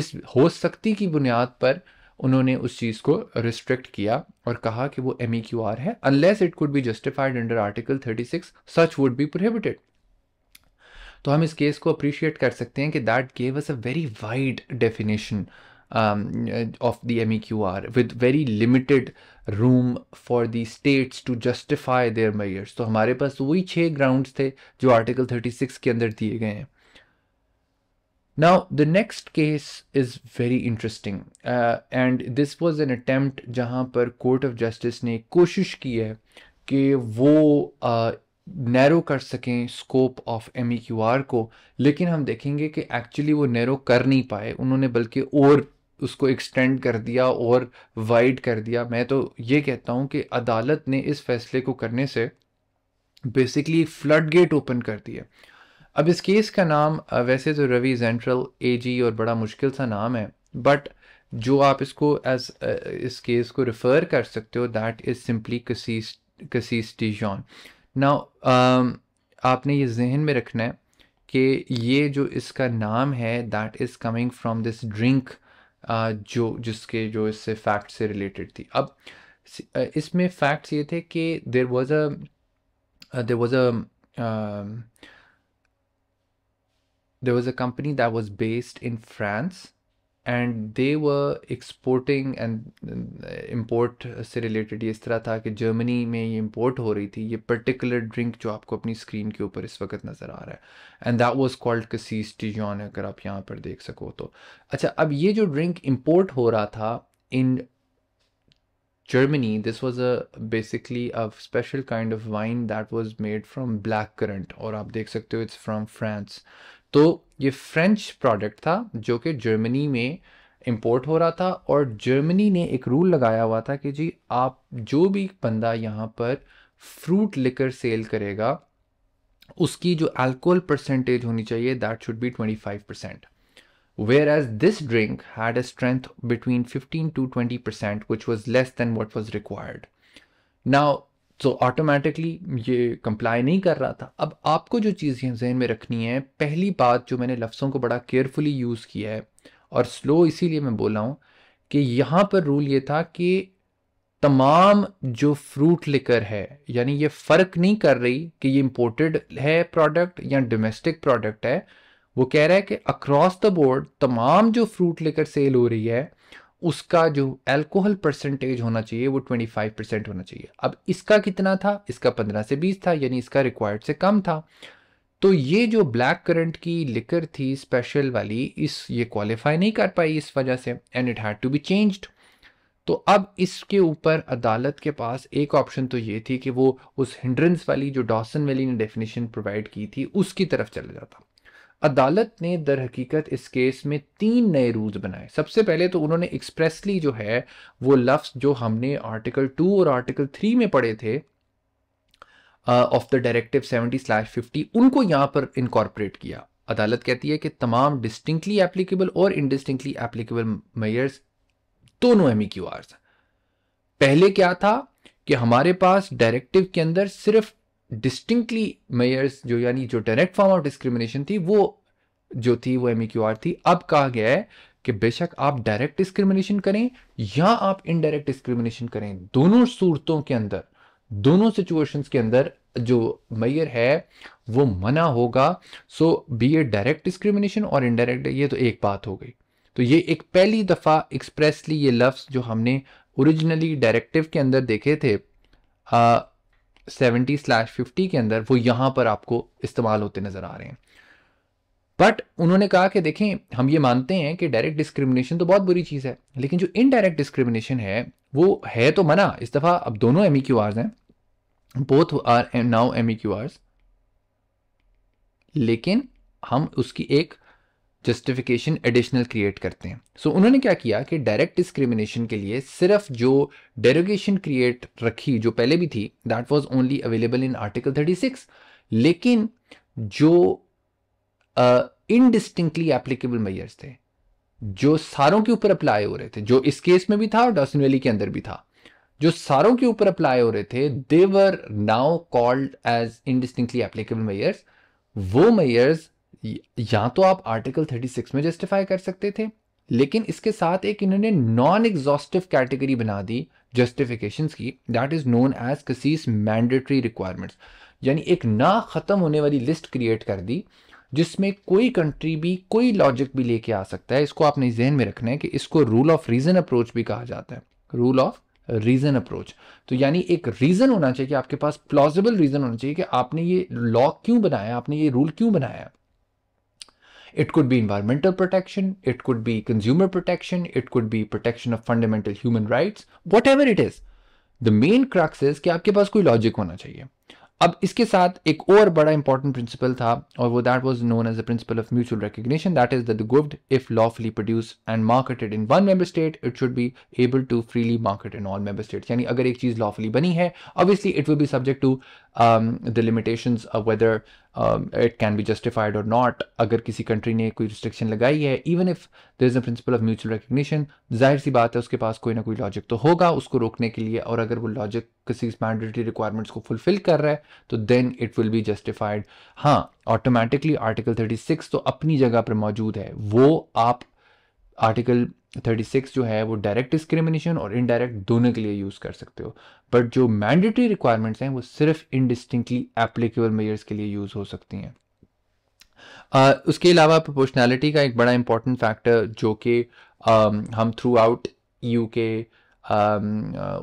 इस हो सकती की बुनियाद पर उन्होंने उस चीज़ को रिस्ट्रिक्ट किया और कहा कि वो एम e है unless it could be justified under article 36 such would be prohibited तो हम इस केस को अप्रिशिएट कर सकते हैं कि that gave us a very wide definition of the M with very limited room for the states to justify their measures तो हमारे पास वही छः ग्राउंड्स थे जो आर्टिकल 36 के अंदर दिए गए हैं Now, the next case is very interesting uh, and this was an attempt जहां पर कोर्ट ऑफ जस्टिस ने कोशिश की है कि वो नैरो uh, कर सकें scope of M E Q R को लेकिन हम देखेंगे कि एक्चुअली वो नैरो कर नहीं पाए उन्होंने बल्कि और उसको एक्सटेंड कर दिया और वाइड कर दिया मैं तो ये कहता हूँ कि अदालत ने इस फैसले को करने से बेसिकली फ्लड गेट ओपन कर दिया अब इस केस का नाम वैसे तो रवि सेंट्रल एजी और बड़ा मुश्किल सा नाम है बट जो आप इसको एज इस केस को रिफ़र कर सकते हो that is simply Cassis Cassis Dijon ना आपने ये जहन में रखना है कि ये जो इसका नाम है that is coming from this drink जो जिसके जो इससे फैक्ट से रिलेटेड थी अब इसमें फैक्ट्स ये थे कि there was a there was a there was a company that was based in France and they were exporting and uh, import से रिलेटेड ये इस तरह था कि Germany में import हो रही थी ये particular drink जो आपको अपनी screen के ऊपर इस वक्त नज़र आ रहा है and that was called Cassis टिजॉन अगर आप यहाँ पर देख सको तो अच्छा अब ये जो drink import हो रहा था in Germany, this was a basically a special kind of wine that was made from black currant, or आप देख सकते हो it's from France. तो ये फ्रेंच प्रोडक्ट था जो कि जर्मनी में इम्पोर्ट हो रहा था और जर्मनी ने एक रूल लगाया हुआ था कि जी आप जो भी बंदा यहाँ पर फ्रूट लिकर सेल करेगा उसकी जो अल्कोहल परसेंटेज होनी चाहिए that should be 25 percent whereas this drink had a strength between 15 to 20 percent which was less than what was required now तो ऑटोमेटिकली ये कंप्लाई नहीं कर रहा था अब आपको जो चीज़ें जहन में रखनी है पहली बात जो मैंने लफ्ज़ों को बड़ा केयरफुली यूज़ किया है और स्लो इसीलिए मैं बोला हूँ कि यहाँ पर रूल ये था कि तमाम जो फ्रूट लिकर है यानी ये फ़र्क नहीं कर रही कि ये इम्पोर्टेड है प्रोडक्ट या डोमेस्टिक प्रोडक्ट है वो कह रहा है कि अक्रॉस द बोर्ड तमाम जो फ्रूट लेकर सेल हो रही है उसका जो अल्कोहल परसेंटेज होना चाहिए वो 25 परसेंट होना चाहिए अब इसका कितना था इसका 15 से 20 था यानी इसका रिक्वायर्ड से कम था तो ये जो ब्लैक करंट की लिकर थी स्पेशल वाली इस ये क्वालिफाई नहीं कर पाई इस वजह से and it had to be changed तो अब इसके ऊपर अदालत के पास एक ऑप्शन तो ये थी कि वो उस हिंड्रेंस वाली जो डॉसन वैली ने डेफिनेशन प्रोवाइड की थी उसकी तरफ चला जाता अदालत ने दर हकीकत इस केस में तीन नए रूल्स बनाए सबसे पहले तो उन्होंने एक्सप्रेसली जो है वो लफ्स जो हमने आर्टिकल टू और आर्टिकल थ्री में पढ़े थे of the directive seventy slash fifty उनको यहां पर इनकॉर्पोरेट किया अदालत कहती है कि तमाम डिस्टिंक्टली एप्लीकेबल और इनडिस्टिंक्टली एप्लीकेबल मेयर्स दोनों एम e पहले क्या था कि हमारे पास डायरेक्टिव के अंदर सिर्फ डिस्टिंक्टली मेयर्स जो यानी जो डायरेक्ट फॉर्म ऑफ डिस्क्रिमिनेशन थी वो जो थी वो एम e थी अब कहा गया है कि बेशक आप डायरेक्ट डिस्क्रिमिनेशन करें या आप इनडायरेक्ट डिस्क्रिमिनेशन करें दोनों सूरतों के अंदर दोनों सिचुएशंस के अंदर जो मैयर है वो मना होगा so be a direct discrimination और इनडायरेक्ट ये तो एक बात हो गई तो ये एक पहली दफ़ा एक्सप्रेसली ये लफ्ज़ जो हमने ओरिजिनली डायरेक्टिव के अंदर देखे थे आ, सेवेंटी स्लैश फिफ्टी के अंदर वो यहां पर आपको इस्तेमाल होते नज़र आ रहे हैं बट उन्होंने कहा कि देखें हम ये मानते हैं कि डायरेक्ट डिस्क्रिमिनेशन तो बहुत बुरी चीज़ है लेकिन जो इनडायरेक्ट डिस्क्रिमिनेशन है वो है तो मना इस दफ़ा अब दोनों एम क्यू e हैं बोथ आर नाउ एम लेकिन हम उसकी एक जस्टिफिकेशन एडिशनल क्रिएट करते हैं सो so, उन्होंने क्या किया कि डायरेक्ट डिस्क्रिमिनेशन के लिए सिर्फ जो डेरोगेशन क्रिएट रखी जो पहले भी थी that was only available in article 36 लेकिन जो इनडिस्टिंक्टली एप्लीकेबल मेयर्स थे जो सारों के ऊपर अप्लाई हो रहे थे जो इस केस में भी था और डॉसन वैली के अंदर भी था जो सारों के ऊपर अप्लाई हो रहे थे they were now called as indistinctly applicable measures वो मेयर्स या तो आप आर्टिकल 36 में जस्टिफाई कर सकते थे लेकिन इसके साथ एक इन्होंने नॉन एग्जॉस्टिव कैटेगरी बना दी जस्टिफिकेशन की that is known as Cassis mandatory requirements यानी एक ना ख़त्म होने वाली लिस्ट क्रिएट कर दी जिसमें कोई कंट्री भी कोई लॉजिक भी लेके आ सकता है इसको आपने जहन में रखना है कि इसको रूल ऑफ रीज़न अप्रोच भी कहा जाता है रूल ऑफ रीज़न अप्रोच तो यानी एक रीज़न होना चाहिए कि आपके पास प्लॉजिबल रीज़न होना चाहिए कि आपने ये लॉ क्यों बनाया आपने ये रूल क्यों बनाया It could be environmental protection, it could be consumer protection, it could be protection of fundamental human rights, whatever it is. The main crux is कि आपके पास कोई लॉजिक होना चाहिए अब इसके साथ एक और बड़ा इंपॉर्टेंट प्रिंसिपल था और वो that was known as the principle of mutual recognition that is that the good if lawfully produce and marketed in one member state it should be able to freely market in all member states यानी अगर एक चीज lawfully बनी है obviously it will be subject to the limitations of whether it can be justified और not अगर किसी country ने कोई रिस्ट्रिक्शन लगाई है even if there is a principle of mutual recognition जाहिर सी बात है उसके पास कोई ना कोई लॉजिक तो होगा उसको रोकने के लिए और अगर वो लॉजिक किसी मैंडेटरी रिक्वायरमेंट्स को फुलफिल कर रहा है तो then it will be justified हाँ ऑटोमेटिकली आर्टिकल थर्टी सिक्स तो अपनी जगह पर मौजूद है वो आप आर्टिकल थर्टी सिक्स जो है वो डायरेक्ट डिस्क्रिमिनेशन और इनडायरेक्ट दोनों के लिए यूज़ कर सकते हो बट जो मैंडेटरी रिक्वायरमेंट्स हैं वो सिर्फ इनडिस्टिंक्टली एप्लीकेबल मेयर्स के लिए यूज़ हो सकती हैं uh, उसके अलावा प्रोपोर्शनैलिटी का एक बड़ा इंपॉर्टेंट फैक्टर जो कि um, हम थ्रू आउट यू के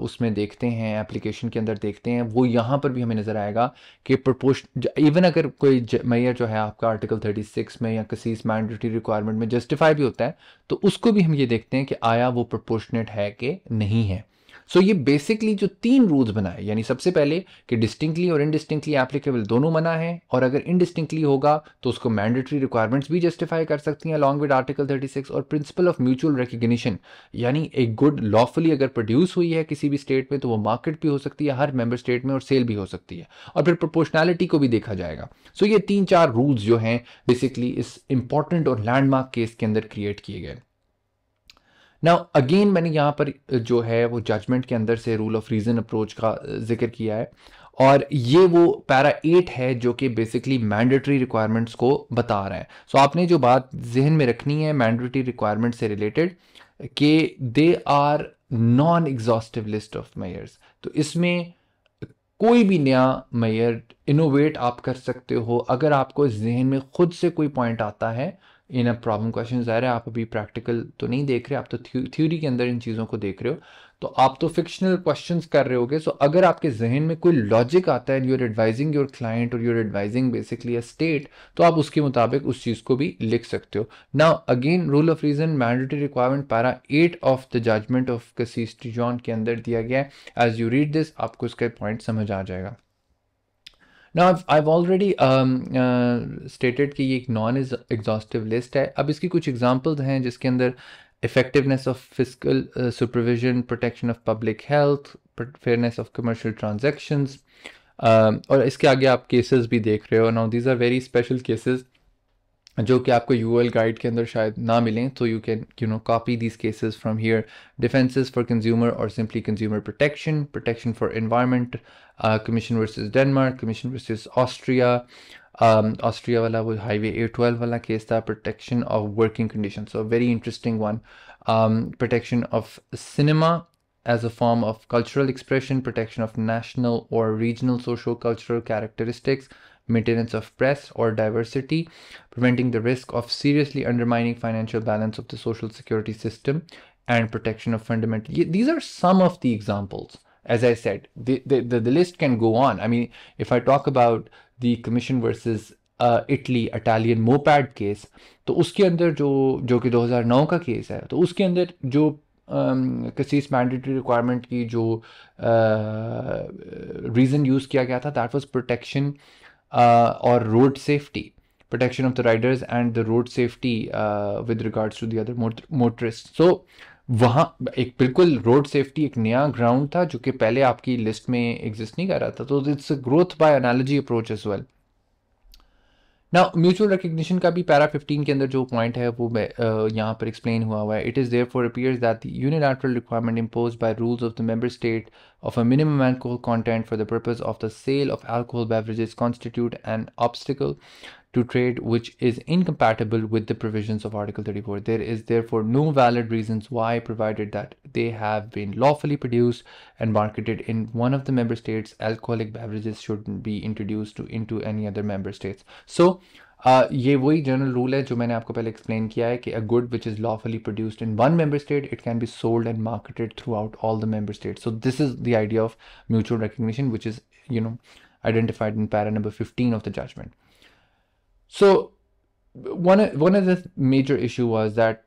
उसमें देखते हैं एप्लीकेशन के अंदर देखते हैं वो यहाँ पर भी हमें नज़र आएगा कि प्रपोश इवन अगर कोई मैयर जो है आपका आर्टिकल 36 में या किसी मैंडेटरी रिक्वायरमेंट में जस्टिफाई भी होता है तो उसको भी हम ये देखते हैं कि आया वो प्रपोशनेट है कि नहीं है सो so ये बेसिकली जो तीन रूल्स बनाए यानी सबसे पहले कि डिस्टिंक्टली और इनडिस्टिंक्टली एप्लीकेबल दोनों मना है और अगर इनडिस्टिंक्टली होगा तो उसको मैंडेटरी रिक्वायरमेंट्स भी जस्टिफाई कर सकती हैं अलॉन्ग विद आर्टिकल 36 और प्रिंसिपल ऑफ म्यूचुअल रिकग्निशन यानी एक गुड लॉफुली अगर प्रोड्यूस हुई है किसी भी स्टेट में तो वो मार्केट भी हो सकती है हर मेंबर स्टेट में और सेल भी हो सकती है और फिर प्रोपोर्शनैलिटी को भी देखा जाएगा सो so ये तीन चार रूल्स जो हैं बेसिकली इस इंपॉर्टेंट और लैंडमार्क केस के अंदर क्रिएट किए गए नाउ अगेन मैंने यहाँ पर जो है वो जजमेंट के अंदर से रूल ऑफ रीज़न अप्रोच का जिक्र किया है और ये वो पैरा एट है जो कि बेसिकली मैंडेटरी रिक्वायरमेंट्स को बता रहा है सो so, आपने जो बात जहन में रखनी है मैंडेटरी रिक्वायरमेंट से रिलेटेड कि they are non exhaustive list of measures तो इसमें कोई भी नया मेयर इनोवेट आप कर सकते हो अगर आपको जहन में खुद से कोई पॉइंट आता है इन अ प्रॉब्लम क्वेश्चन ज़ाहिर है आप अभी प्रैक्टिकल तो नहीं देख रहे आप तो थ्योरी के अंदर इन चीज़ों को देख रहे हो तो आप तो फिक्शनल क्वेश्चंस कर रहे होगे सो अगर आपके जहन में कोई लॉजिक आता है यूर एडवाइजिंग योर क्लाइंट और you're advising basically a state तो आप उसके मुताबिक उस चीज़ को भी लिख सकते हो now again rule of reason mandatory requirement para eight of the judgment of Cassis de Dijon के अंदर दिया गया है एज यू रीड दिस आपको इसका पॉइंट समझ आ जाएगा ना आई ऑलरेडी स्टेटेड कि ये एक नॉन एग्जॉस्टिव लिस्ट है अब इसकी कुछ एग्जाम्पल्स हैं जिसके अंदर effectiveness of physical supervision protection of public health fairness of commercial transaction और इसके आगे आप केसेज भी देख रहे हो ना these are very special cases जो कि आपको यू एल गाइड के अंदर शायद ना मिलें तो you can you know copy these cases from here defences for consumer और simply consumer protection protection for environment uh, commission versus denmark commission versus austria um, austria wala wo highway a12 wala case tha protection of working conditions so very interesting one um, protection of cinema as a form of cultural expression protection of national or regional social cultural characteristics maintenance of press or diversity, preventing the risk of seriously undermining financial balance of the social security system, and protection of fundamental. These are some of the examples as I said, the, the, the, the list can go on. I mean, if I talk about the commission versus Italy Italian Mopad case, तो uske अंदर jo jo ki 2009 का case है तो उसके अंदर जो किसीस mandatory requirement की जो रीज़न uh, यूज़ किया गया था that was protection or road safety, protection of the riders and the road safety uh, with regards to the other mot motorists. So वहाँ एक बिल्कुल रोड सेफ्टी एक नया ग्राउंड था जो कि पहले आपकी लिस्ट में एग्जिस्ट नहीं कर रहा था तो it's growth by analogy approach as well ना म्यूचुअल रिकग्निशन का भी पैरा 15 के अंदर जो पॉइंट है वो यहाँ पर एक्सप्लेन हुआ हुआ है it is therefore appears that unilateral requirement impose by rules of the member state of a minimum alcohol content for the purpose of the sale of alcohol beverages constitute an obstacle to trade which is incompatible with the provisions of article 34 there is therefore no valid reasons why provided that they have been lawfully produced and marketed in one of the member states alcoholic beverages shouldn't be introduced into any other member states so uh ye general rule hai jo maine aapko pehle explain kiya hai ki a good which is lawfully produced in one member state it can be sold and marketed throughout all the member states so this is the idea of mutual recognition which is you know identified in para number 15 of the judgment so one one of the major issue was that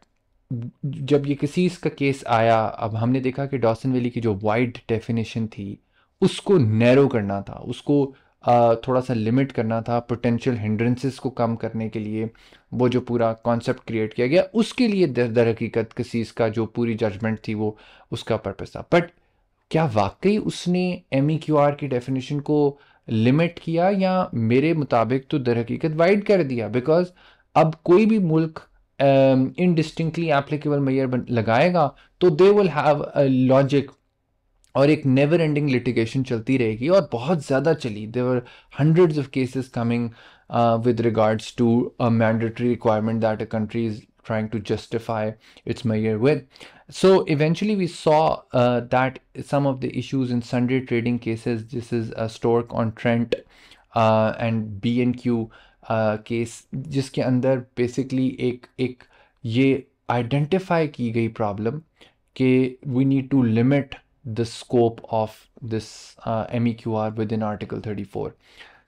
जब ये किसी इसका case आया अब हमने देखा कि Dawson valley की जो वाइड डेफिनेशन थी उसको नैरो करना था उसको थोड़ा सा लिमिट करना था पोटेंशियल हिंड्रेंसेस को कम करने के लिए वो जो पूरा कॉन्सेप्ट क्रिएट किया गया उसके लिए दर दर हकीकत किसीस का जो पूरी जजमेंट थी वो उसका पर्पज़ था बट क्या वाकई उसने एम ई क्यू आर की डेफिनेशन को लिमिट किया या मेरे मुताबिक तो दर हकीकत वाइड कर दिया बिकॉज अब कोई भी मुल्क इनडिस्टिंक्टली एप्लीकेबल मैयर लगाएगा तो दे विल हैव लॉजिक और एक नेवर एंडिंग लिटिगेशन चलती रहेगी और बहुत ज़्यादा चली they were hundreds of cases coming with regards to a mandatory requirement that a country is trying to justify its measure with So eventually we saw uh, that some of the issues in sundry trading cases, this is a Stork on Trent uh, and BNQ uh, case under basically a एक एक ये identify की गई problem कि we need to limit the scope of this M E Q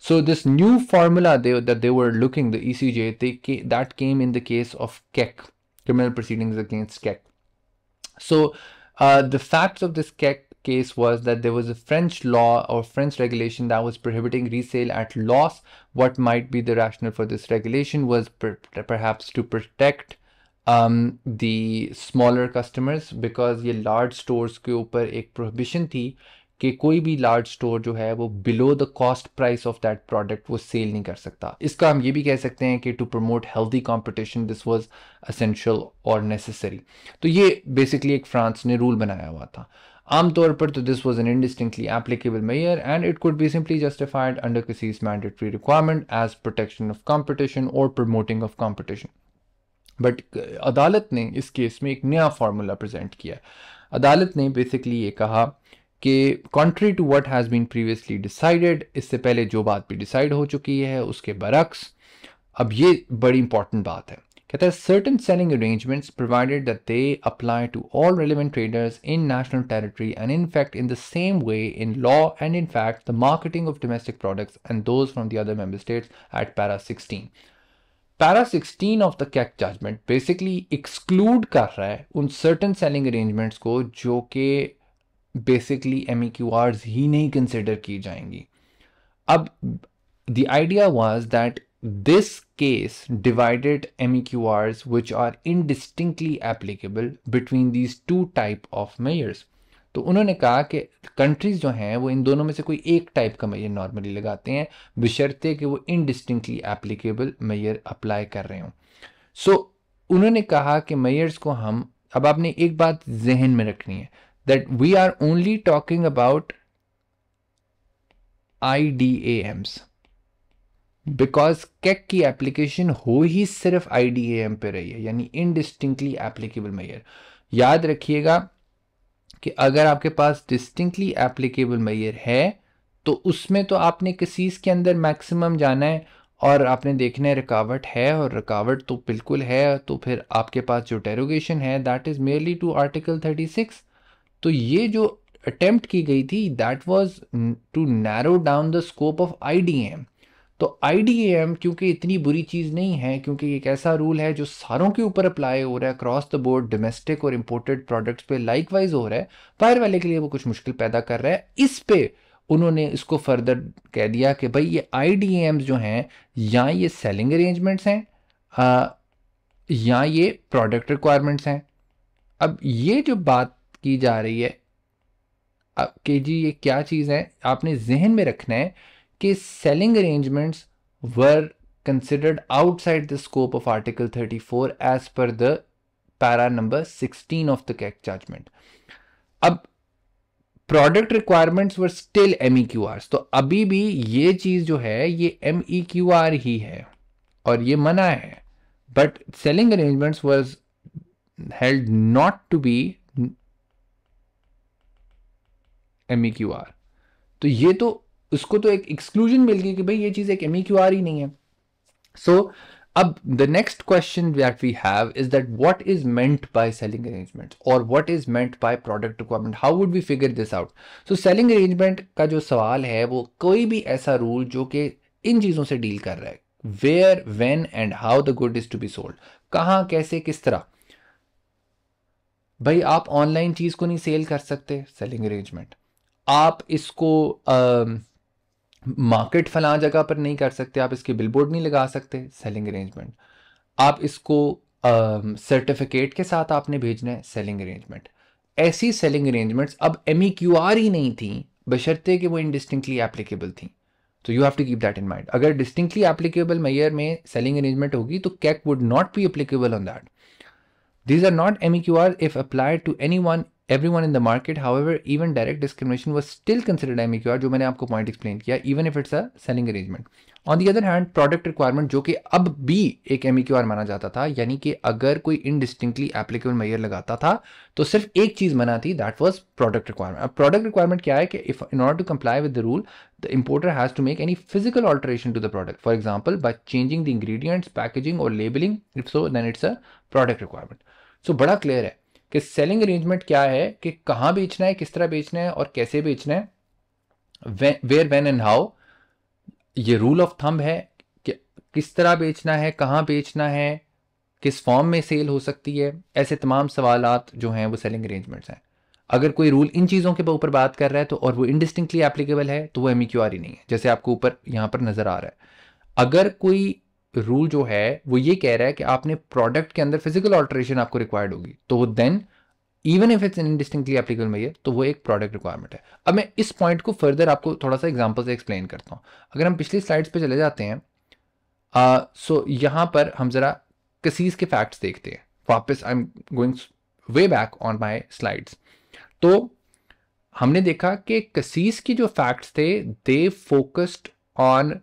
So this new formula they, that they were looking, the ECJ, they, that came in the case of Keck, criminal proceedings against Keck. So uh, the facts of this ke- case was that there was a French law or French regulation that was prohibiting resale at loss. What might be the rationale for this regulation was per- perhaps to protect um, the smaller customers because the large stores के ऊपर ek prohibition thi. कि कोई भी large store जो है वो below the cost price of that product वो sell नहीं कर सकता इसका हम ये भी कह सकते हैं कि to promote healthy competition this was essential और नेसेसरी तो ये बेसिकली एक फ्रांस ने रूल बनाया हुआ था आमतौर पर तो this was an indistinctly applicable measure and it could be simply justified under किसी mandatory requirement as protection of competition और प्रमोटिंग ऑफ कॉम्पिटिशन बट अदालत ने इस केस में एक नया फार्मूला प्रजेंट किया अदालत ने बेसिकली ये कहा कि contrary to what has been previously decided इससे पहले जो बात भी डिसाइड हो चुकी है उसके बरक्स अब ये बड़ी इंपॉर्टेंट बात है कहता है certain selling arrangements provided that they apply to all relevant traders in national territory and in fact in the same way in law and in fact the marketing of domestic products and those from the other member states at para sixteen para sixteen of the Keck judgment basically exclude कर रहा है उन certain selling arrangements को जो कि basically M e ही नहीं consider की जाएंगी अब the the idea was that this case divided MEQRs which are indistinctly applicable between these two type of measures तो उन्होंने कहा कि कंट्रीज जो हैं वो इन दोनों में से कोई एक टाइप का मेयर नॉर्मली लगाते हैं बशर्ते कि वो इनडिस्टिंक्टली एप्लीकेबल मेयर अप्लाई कर रहे हों सो so, उन्होंने कहा कि मेयर्स को हम अब आपने एक बात जहन में रखनी है that we are only talking about IDAMs because Keck की एप्लीकेशन हो ही सिर्फ आई डी ए एम पे रही है यानी इनडिस्टिंक्टली एप्लीकेबल मैयर याद रखिएगा कि अगर आपके पास डिस्टिंक्टली एप्लीकेबल मैयर है तो उसमें तो आपने किसीज के अंदर मैक्सिमम जाना है और आपने देखना है रुकावट है और रुकावट तो बिल्कुल है तो फिर आपके पास जो डेरोगेशन है that is merely to article thirty six तो ये जो अटेम्प्ट की गई थी that was to narrow down the scope of IDM तो आईडीएम क्योंकि इतनी बुरी चीज़ नहीं है क्योंकि एक ऐसा रूल है जो सारों के ऊपर अप्लाई हो रहा है अक्रॉस द बोर्ड डोमेस्टिक और इम्पोर्टेड प्रोडक्ट्स पे लाइक वाइज हो रहा है फायर वाले के लिए वो कुछ मुश्किल पैदा कर रहा है इस पे उन्होंने इसको फर्दर कह दिया कि भाई ये आई जो हैं या ये सेलिंग अरेंजमेंट्स हैं या ये प्रोडक्ट रिक्वायरमेंट्स हैं अब ये जो बात की जा रही है अब कि जी ये क्या चीज़ है आपने जहन में रखना है कि selling arrangements were considered outside the scope of article 34 as per the para number 16 of the Keck judgment अब product requirements were still M E Q R तो अभी भी ये चीज़ जो है ये एम ई क्यू आर ही है और ये मना है but selling arrangements was held not to be M E Q R तो ये तो उसको तो एक एक्सक्लूजन मिल गई कि भाई ये चीज़ एक एम ई क्यू आर ही नहीं है सो so, अब the next question that we have is that what is meant by selling arrangement और what is meant by product requirement how would we figure this out so selling arrangement का जो सवाल है वो कोई भी ऐसा रूल जो कि इन चीज़ों से डील कर रहा है where when and how the good is to be sold कहां कैसे किस तरह भाई आप ऑनलाइन चीज़ को नहीं सेल कर सकते सेलिंग अरेंजमेंट आप इसको मार्केट फला जगह पर नहीं कर सकते आप इसके बिलबोर्ड नहीं लगा सकते सेलिंग अरेंजमेंट आप इसको सर्टिफिकेट के साथ आपने भेजना है सेलिंग अरेंजमेंट ऐसी सेलिंग अरेंजमेंट्स अब एम e ही नहीं थी बशर्ते कि वो इनडिस्टिंक्टली एप्लीकेबल थी तो you have to keep that in mind अगर डिस्टिंक्टली एप्लीकेबल मैयर में सेलिंग अरेंजमेंट होगी तो Keck would not be applicable on that these are not M E Q R if applied to anyone everyone in the market. However, even direct discrimination was still considered MEQR, जो मैंने आपको point explain किया, even if it's a selling arrangement. On the other hand, product requirement which कि अब भी एक MEQR माना that if यानी कि अगर कोई indistinctly applicable measure लगाता था, तो सिर्फ एक that was product requirement. अब product requirement in order to comply with the rule, the importer has to make any physical alteration to the product. For example, by changing the ingredients, packaging or labeling. If so, then it's a product requirement. So बड़ा clear कि selling arrangement क्या है कि कहाँ बेचना है किस तरह बेचना है और कैसे बेचना है वेयर वेन एंड हाउ ये रूल ऑफ थंब है कि किस तरह बेचना है कहाँ बेचना है किस फॉर्म में सेल हो सकती है ऐसे तमाम सवाल जो हैं वो सेलिंग अरेंजमेंट्स हैं अगर कोई रूल इन चीज़ों के ऊपर बात कर रहा है तो और वो इनडिस्टिंक्टली एप्लीकेबल है तो वो एम e ही नहीं है जैसे आपको ऊपर यहाँ पर नज़र आ रहा है अगर कोई रूल जो है वो ये कह रहा है कि आपने प्रोडक्ट के अंदर फिजिकल ऑल्ट्रेशन आपको रिक्वायर्ड होगी तो वो then even if it's indistinctly applicable में ये तो वो एक प्रोडक्ट रिक्वायरमेंट है अब मैं इस पॉइंट को फर्दर आपको थोड़ा सा एग्जाम्पल से एक्सप्लेन करता हूँ अगर हम पिछली स्लाइड्स पे चले जाते हैं सो uh, so यहाँ पर हम ज़रा कसीज के फैक्ट्स देखते हैं वापस I am going way back on my slides तो हमने देखा कि कसीस की जो फैक्ट्स थे they focused on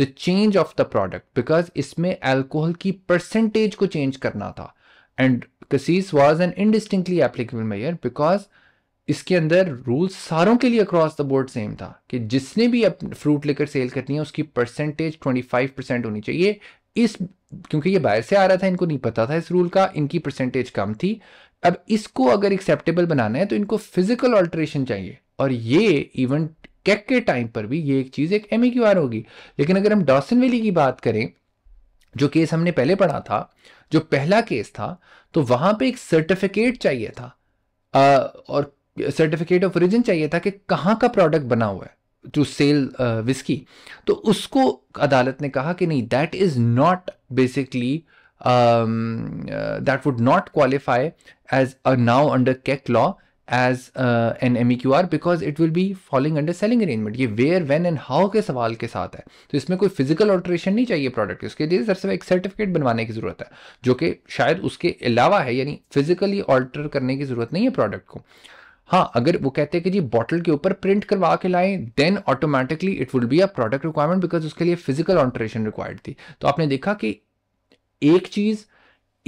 the change of the product because इसमें एल्कोहल की परसेंटेज को चेंज करना था and Cassis was an indistinctly applicable measure because इसके अंदर रूल सारों के लिए अक्रॉस द बोर्ड सेम था कि जिसने भी फ्रूट लेकर सेल करनी है उसकी परसेंटेज 25 परसेंट होनी चाहिए इस क्योंकि ये बाहर से आ रहा था इनको नहीं पता था इस रूल का इनकी परसेंटेज कम थी अब इसको अगर एक्सेप्टेबल बनाना है तो इनको फिजिकल ऑल्ट्रेशन चाहिए और ये इवन कैक के टाइम पर भी ये एक चीज एक एम होगी लेकिन अगर हम डॉसन वैली की बात करें जो केस हमने पहले पढ़ा था जो पहला केस था तो वहां पे एक सर्टिफिकेट चाहिए था आ, और सर्टिफिकेट ऑफ ओरिजिन चाहिए था कि कहाँ का प्रोडक्ट बना हुआ है टू सेल विस्की तो उसको अदालत ने कहा कि नहीं that is not basically that would not qualify as a now under Keck law as an M E Q R because it will be falling under selling arrangement ये where when and how के सवाल के साथ है तो इसमें कोई physical alteration नहीं चाहिए प्रोडक्ट के उसके लिए दरअसल एक सर्टिफिकेट बनवाने की ज़रूरत है जो कि शायद उसके अलावा है यानी फिजिकली ऑल्टर करने की ज़रूरत नहीं है प्रोडक्ट को हाँ अगर वो कहते हैं कि जी बॉटल के ऊपर प्रिंट करवा के लाएं then automatically it would be a product requirement because उसके लिए फिजिकल ऑल्ट्रेशन रिक्वायर्ड थी तो आपने देखा कि एक चीज़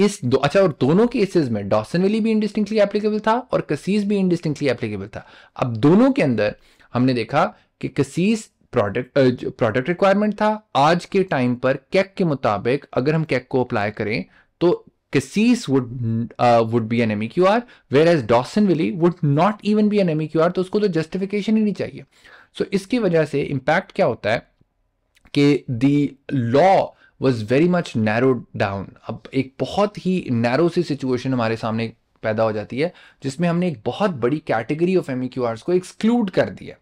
इस दो अच्छा और दोनों केसेस में डॉसन वैली भी इंडिस्टिंक्टली एप्लीकेबल था और कसीस भी इंडिस्टिंक्टली एप्लीकेबल था अब दोनों के अंदर हमने देखा कि कसीस प्रोडक्ट प्रोडक्ट रिक्वायरमेंट था आज के टाइम पर कैक के मुताबिक अगर हम कैक को अप्लाई करें तो Cassis would would be an M Q R where as Dassonville would not even be an M Q R तो उसको तो जस्टिफिकेशन ही नहीं चाहिए सो so, इसकी वजह से इंपैक्ट क्या होता है कि the law was very much narrow down अब एक बहुत ही नैरो सी सिचुएशन हमारे सामने पैदा हो जाती है जिसमें हमने एक बहुत बड़ी कैटेगरी ऑफ आर्स को एक्सक्लूड कर दिया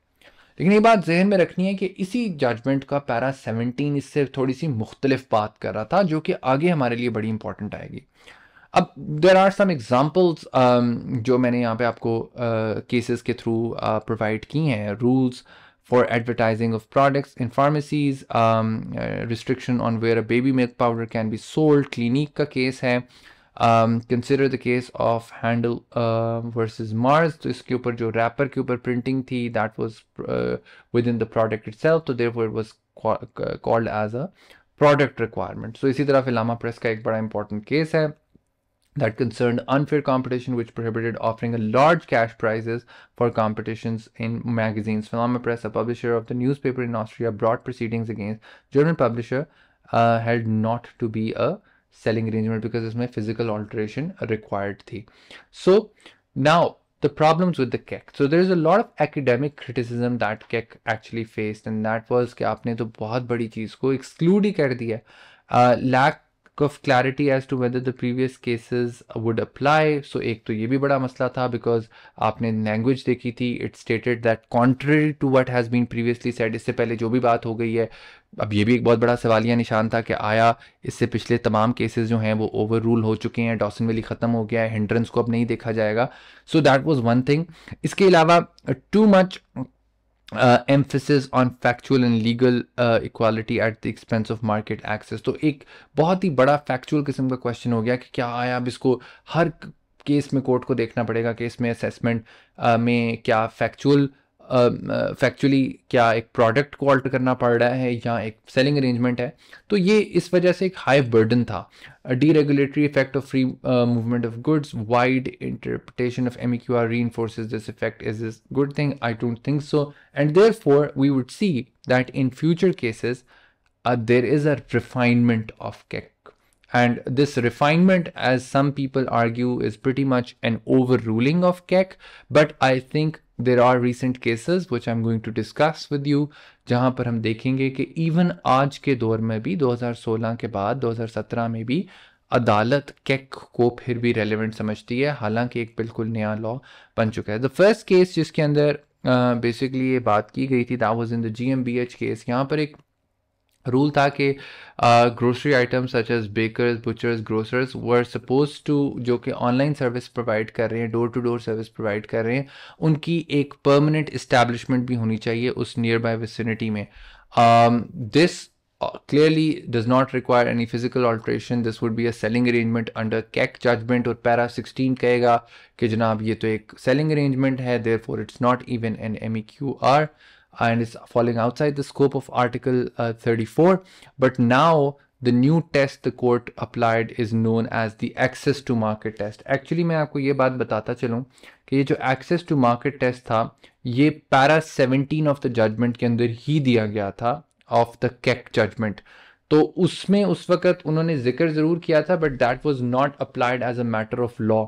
लेकिन ये बात जहन में रखनी है कि इसी जजमेंट का पैरा 17 इससे थोड़ी सी मुख्तलिफ बात कर रहा था जो कि आगे हमारे लिए बड़ी इंपॉर्टेंट आएगी अब देर आर सम एग्जाम्पल्स जो मैंने यहाँ पे आपको केसेस uh, के थ्रू प्रोवाइड uh, की हैं rules uh, for advertising of products in pharmacies, um, uh, restriction on where a baby milk powder can be sold, Clinique ka case hai, um, consider the case of Handle uh, versus Mars. To इसके ऊपर जो wrapper के printing thi, that was uh, within the product itself, so therefore it was called as a product requirement. So इसी तरह फिलामा Press ka ek bada important case hai that concerned unfair competition which prohibited offering a large cash prizes for competitions in magazines. Philama Press, a publisher of the newspaper in Austria, brought proceedings against German publisher uh, held not to be a selling arrangement because my physical alteration required The So now the problems with the Keck. So there is a lot of academic criticism that Keck actually faced and that was that you have बहुत बड़ी exclude uh, lack of clarity as to whether the previous cases would apply. So एक तो ये भी बड़ा मसला था because आपने language देखी थी it stated that contrary to what has been previously said इससे पहले जो भी बात हो गई है अब ये भी एक बहुत बड़ा सवालिया निशान था कि आया इससे पिछले तमाम केसेस जो हैं वो ओवर रूल हो चुके हैं डॉसन वैली ख़त्म हो गया है हिंड्रेंस को अब नहीं देखा जाएगा so that was one thing इसके अलावा too uh, much uh, emphasis on factual and legal uh, equality at the expense of market access तो एक बहुत ही बड़ा फैक्चुअल किस्म का क्वेश्चन हो गया कि क्या आया अब इसको हर केस में कोर्ट को देखना पड़ेगा केस में असेसमेंट uh, में क्या फैक्चुअल uh, फैक्चुअली uh, क्या एक प्रोडक्ट को अल्टर करना पड़ रहा है या एक सेलिंग अरेंजमेंट है तो ये इस वजह से एक हाई बर्डन था the regulatory effect of free movement of goods wide interpretation of M E Q R reinforces this effect is this good thing I don't think so and therefore we would see that in future cases there is a refinement of Keck And this refinement, as some people argue, is pretty much an overruling of Keck. But I think there are recent cases which I am going to discuss with you जहाँ पर हम देखेंगे कि even आज के दौर में भी 2016 के बाद 2017 में भी अदालत केक को फिर भी रेलिवेंट समझती है हालांकि एक बिल्कुल नया लॉ बन चुका है द फर्स्ट केस जिसके अंदर बेसिकली uh, ये बात की गई थी that was in the G M B H case यहाँ पर एक रूल था कि grocery items such as bakers butchers grocers were suppose to जो कि ऑनलाइन सर्विस प्रोवाइड कर रहे हैं door to door service provide कर रहे हैं उनकी एक परमानेंट इस्टेब्लिशमेंट भी होनी चाहिए उस नियर बाई विसिनिटी में this clearly does not require any physical alteration this would be a selling arrangement under Keck judgment और पैरा सिक्सटीन कहेगा कि जनाब ये तो एक सेलिंग अरेंजमेंट है therefore it's not even an M E Q R and it's falling outside the scope of Article uh, 34. But now the new test the court applied is known as the access to market test. Actually मैं आपको ये बात बताता चलूँ कि ये जो access to market test था ये para 17 of the judgment ke andar hi diya gaya tha of the keck judgment तो उसमें उस वक़्त उन्होंने जिक्र ज़रूर किया था but that was not applied as a matter of law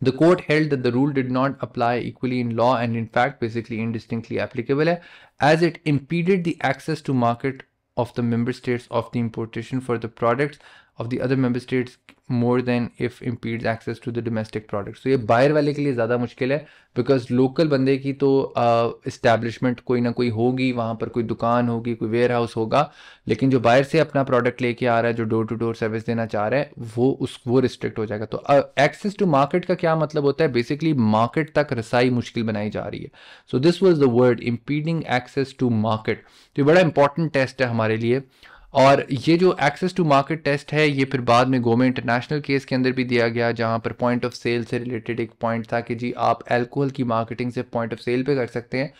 The court held that the rule did not apply equally in law and in fact basically indistinctly applicable as it impeded the access to market of the member states of the importation for the products of the other member states more than if impedes access to the domestic product तो ये बाहर वाले के लिए ज़्यादा मुश्किल है because local बंदे की तो इस्टेब्लिशमेंट uh, कोई ना कोई होगी वहाँ पर कोई दुकान होगी कोई वेयर हाउस होगा लेकिन जो बाहर से अपना प्रोडक्ट लेके आ रहा है जो डोर टू डोर सर्विस देना चाह रहा है वो उस वो रिस्ट्रिक्ट हो जाएगा तो एक्सेस टू मार्केट का क्या मतलब होता है बेसिकली मार्केट तक रसाई मुश्किल बनाई जा रही है so this was the word impeding access to market तो ये बड़ा इंपॉर्टेंट टेस्ट है हमारे लिए और ये जो एक्सेस टू मार्केट टेस्ट है ये फिर बाद में गोमे इंटरनेशनल केस के अंदर भी दिया गया जहाँ पर पॉइंट ऑफ सेल से रिलेटेड एक पॉइंट था कि जी आप एल्कोहल की मार्केटिंग से पॉइंट ऑफ सेल पे कर सकते हैं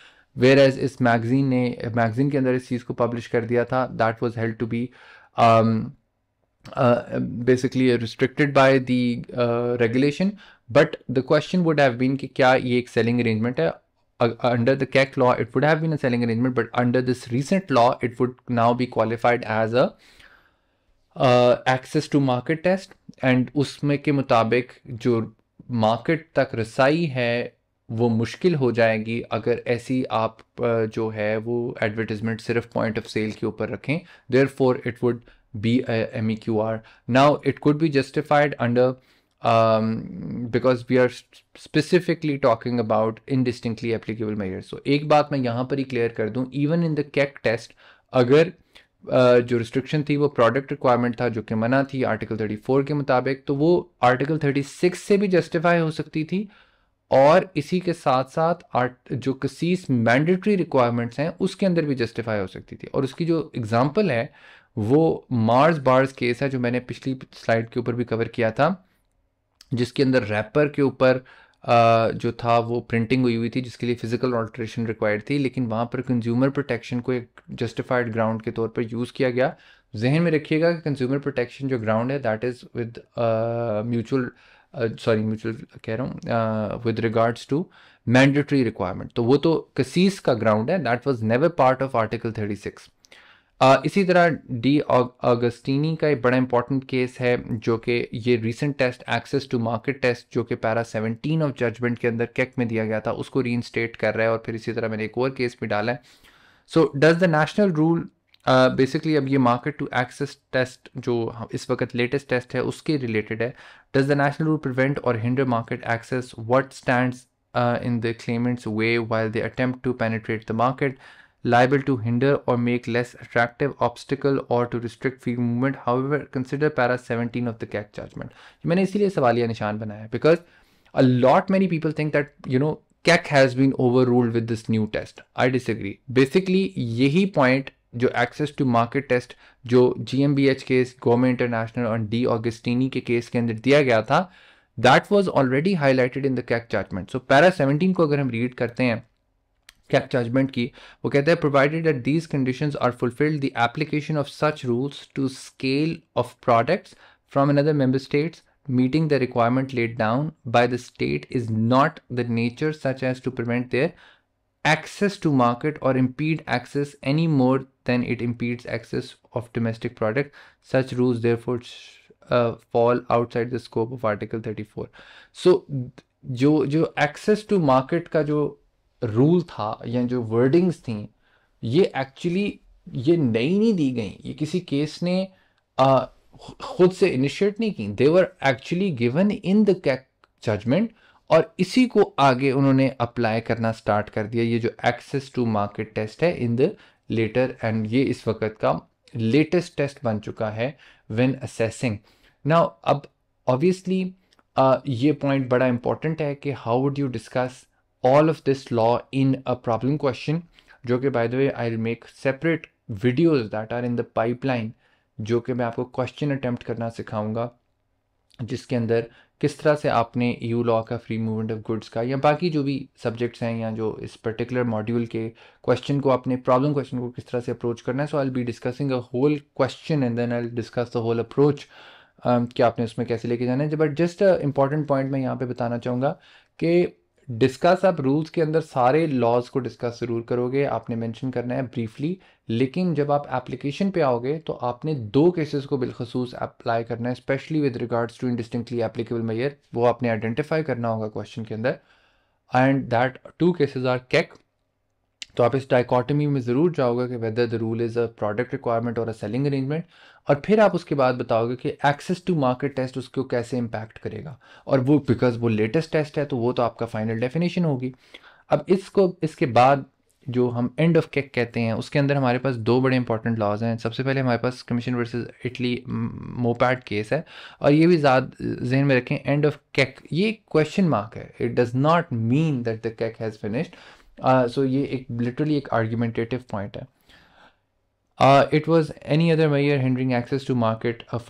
वेयर एज इस मैगजीन ने मैगजीन के अंदर इस चीज़ को पब्लिश कर दिया था that was held to be basically restricted by the regulation but the question would have been कि क्या ये एक सेलिंग अरेंजमेंट है uh, under the Keck law, it would have been a selling arrangement, but under this recent law, it would now be qualified as a access to market test and उसमें के मुताबिक जो market तक रसाई है वो मुश्किल हो जाएगी अगर ऐसी आप जो है वो एडवर्टिजमेंट सिर्फ पॉइंट ऑफ सेल के ऊपर रखें therefore it would be M E Q R now it could be justified under um, because we are specifically talking about indistinctly applicable measures. So एक बात मैं यहाँ पर ही क्लियर कर दूँ even in the CAC test अगर uh, जो restriction थी वो प्रोडक्ट रिक्वायरमेंट था जो कि मना थी आर्टिकल 34 के मुताबिक तो वो आर्टिकल 36 से भी जस्टिफाई हो सकती थी और इसी के साथ साथ आर्ट जो कसीस मैंडेटरी रिक्वायरमेंट्स हैं उसके अंदर भी जस्टिफाई हो सकती थी और उसकी जो एग्जांपल है वो मार्स बार्स केस है जो मैंने पिछली स्लाइड के ऊपर भी कवर किया था जिसके अंदर रैपर के ऊपर जो था वो प्रिंटिंग हुई हुई थी जिसके लिए फ़िज़िकल ऑल्ट्रेशन रिक्वायर्ड थी लेकिन वहाँ पर कंज्यूमर प्रोटेक्शन को एक जस्टिफाइड ग्राउंड के तौर पर यूज़ किया गया जहन में रखिएगा कि कंज्यूमर प्रोटेक्शन जो ग्राउंड है that is with mutual sorry mutual कह रहा हूँ with regards to mandatory requirement तो वो तो कसीस का ग्राउंड है that was never part of article thirty six इसी तरह डी ऑगस्टीनी का एक बड़ा इंपॉर्टेंट केस है जो कि ये recent test access to market test जो कि पैरा 17 ऑफ जजमेंट के अंदर कैक में दिया गया था उसको इंस्टेट कर रहा है और फिर इसी तरह मैंने एक और केस भी डाला है so does the national rule basically अब ये मार्केट टू एक्सेस टेस्ट जो इस वक्त लेटेस्ट टेस्ट है उसके रिलेटेड है does the national rule prevent or hinder market access what stand in the claimants way while they attempt to penetrate the market liable to hinder or make less attractive obstacle or to restrict free movement. However, consider para 17 of the CAC judgment. maine isliye सवालिया निशान बनाया है because a lot many people think that you know CAC has been overruled with this new test. I disagree. Basically yahi point जो access to market test जो G M B H case Gourmet International और De Agostini के case के अंदर दिया गया था that was already highlighted in the Keck judgment so para seventeen को अगर हम रीड करते हैं क्या जजमेंट की वो कहते हैं provided at these conditions are fulfilled the application of such rules to scale of products from other member states meeting the requirement laid down by the state is not the nature such as to prevent their access to market or impede access any more than it impedes access of domestic product such rules therefore fall outside the scope of article thirty four so जो जो access to market का जो rule था या जो wordings थी ये actually ये नई नहीं दी गई ये किसी केस ने आ, खुद से इनिशिएट नहीं की देवर actually given in the judgment और इसी को आगे उन्होंने अप्लाई करना स्टार्ट कर दिया ये जो एक्सेस टू मार्केट टेस्ट है इन द लेटर एंड ये इस वक्त का लेटेस्ट टेस्ट बन चुका है व्हेन असेसिंग नाउ अब ऑब्वियसली ये पॉइंट बड़ा इंपॉर्टेंट है कि how would you discuss all of this law in a problem question जो कि by the way I make separate videos that are in the pipeline जो कि मैं आपको क्वेश्चन अटैम्प्ट करना सिखाऊंगा जिसके अंदर किस तरह से आपने यू लॉ का फ्री मूवमेंट ऑफ गुड्स का या बाकी जो भी सब्जेक्ट्स हैं या जो इस पर्टिकुलर मॉड्यूल के क्वेश्चन को आपने प्रॉब्लम क्वेश्चन को किस तरह से अप्रोच करना है so I be discussing a whole question and then I discuss the whole approach कि आपने उसमें कैसे लेके जाना है but just a important point मैं यहाँ पे बताना चाहूँगा कि डिस्कस आप रूल्स के अंदर सारे लॉज को डिस्कस ज़रूर करोगे आपने मेंशन करना है ब्रीफली लेकिन जब आप एप्लीकेशन पे आओगे तो आपने दो केसेस को बिलखसूस अप्लाई करना है specially with regards to indistinctly applicable measure वो आपने आइडेंटिफाई करना होगा क्वेश्चन के अंदर and that two cases are Keck तो आप इस डाइकॉटमी में ज़रूर जाओगे कि whether the rule is a product requirement or a selling arrangement और फिर आप उसके बाद बताओगे कि एक्सेस टू मार्केट टेस्ट उसको कैसे इम्पैक्ट करेगा और वो बिकॉज वो लेटेस्ट टेस्ट है तो वो तो आपका फाइनल डेफिनेशन होगी अब इसको इसके बाद जो हम एंड ऑफ केक कहते हैं उसके अंदर हमारे पास दो बड़े इंपॉर्टेंट लॉज हैं सबसे पहले हमारे पास commission versus Italy moped case है और ये भी ज़्यादा जहन में रखें एंड ऑफ केक ये क्वेश्चन मार्क है it does not mean that the Keck has finished so uh, ये एक लिटरली एक आर्ग्यूमेंटेटिव पॉइंट है it was any other measure hindering access to market of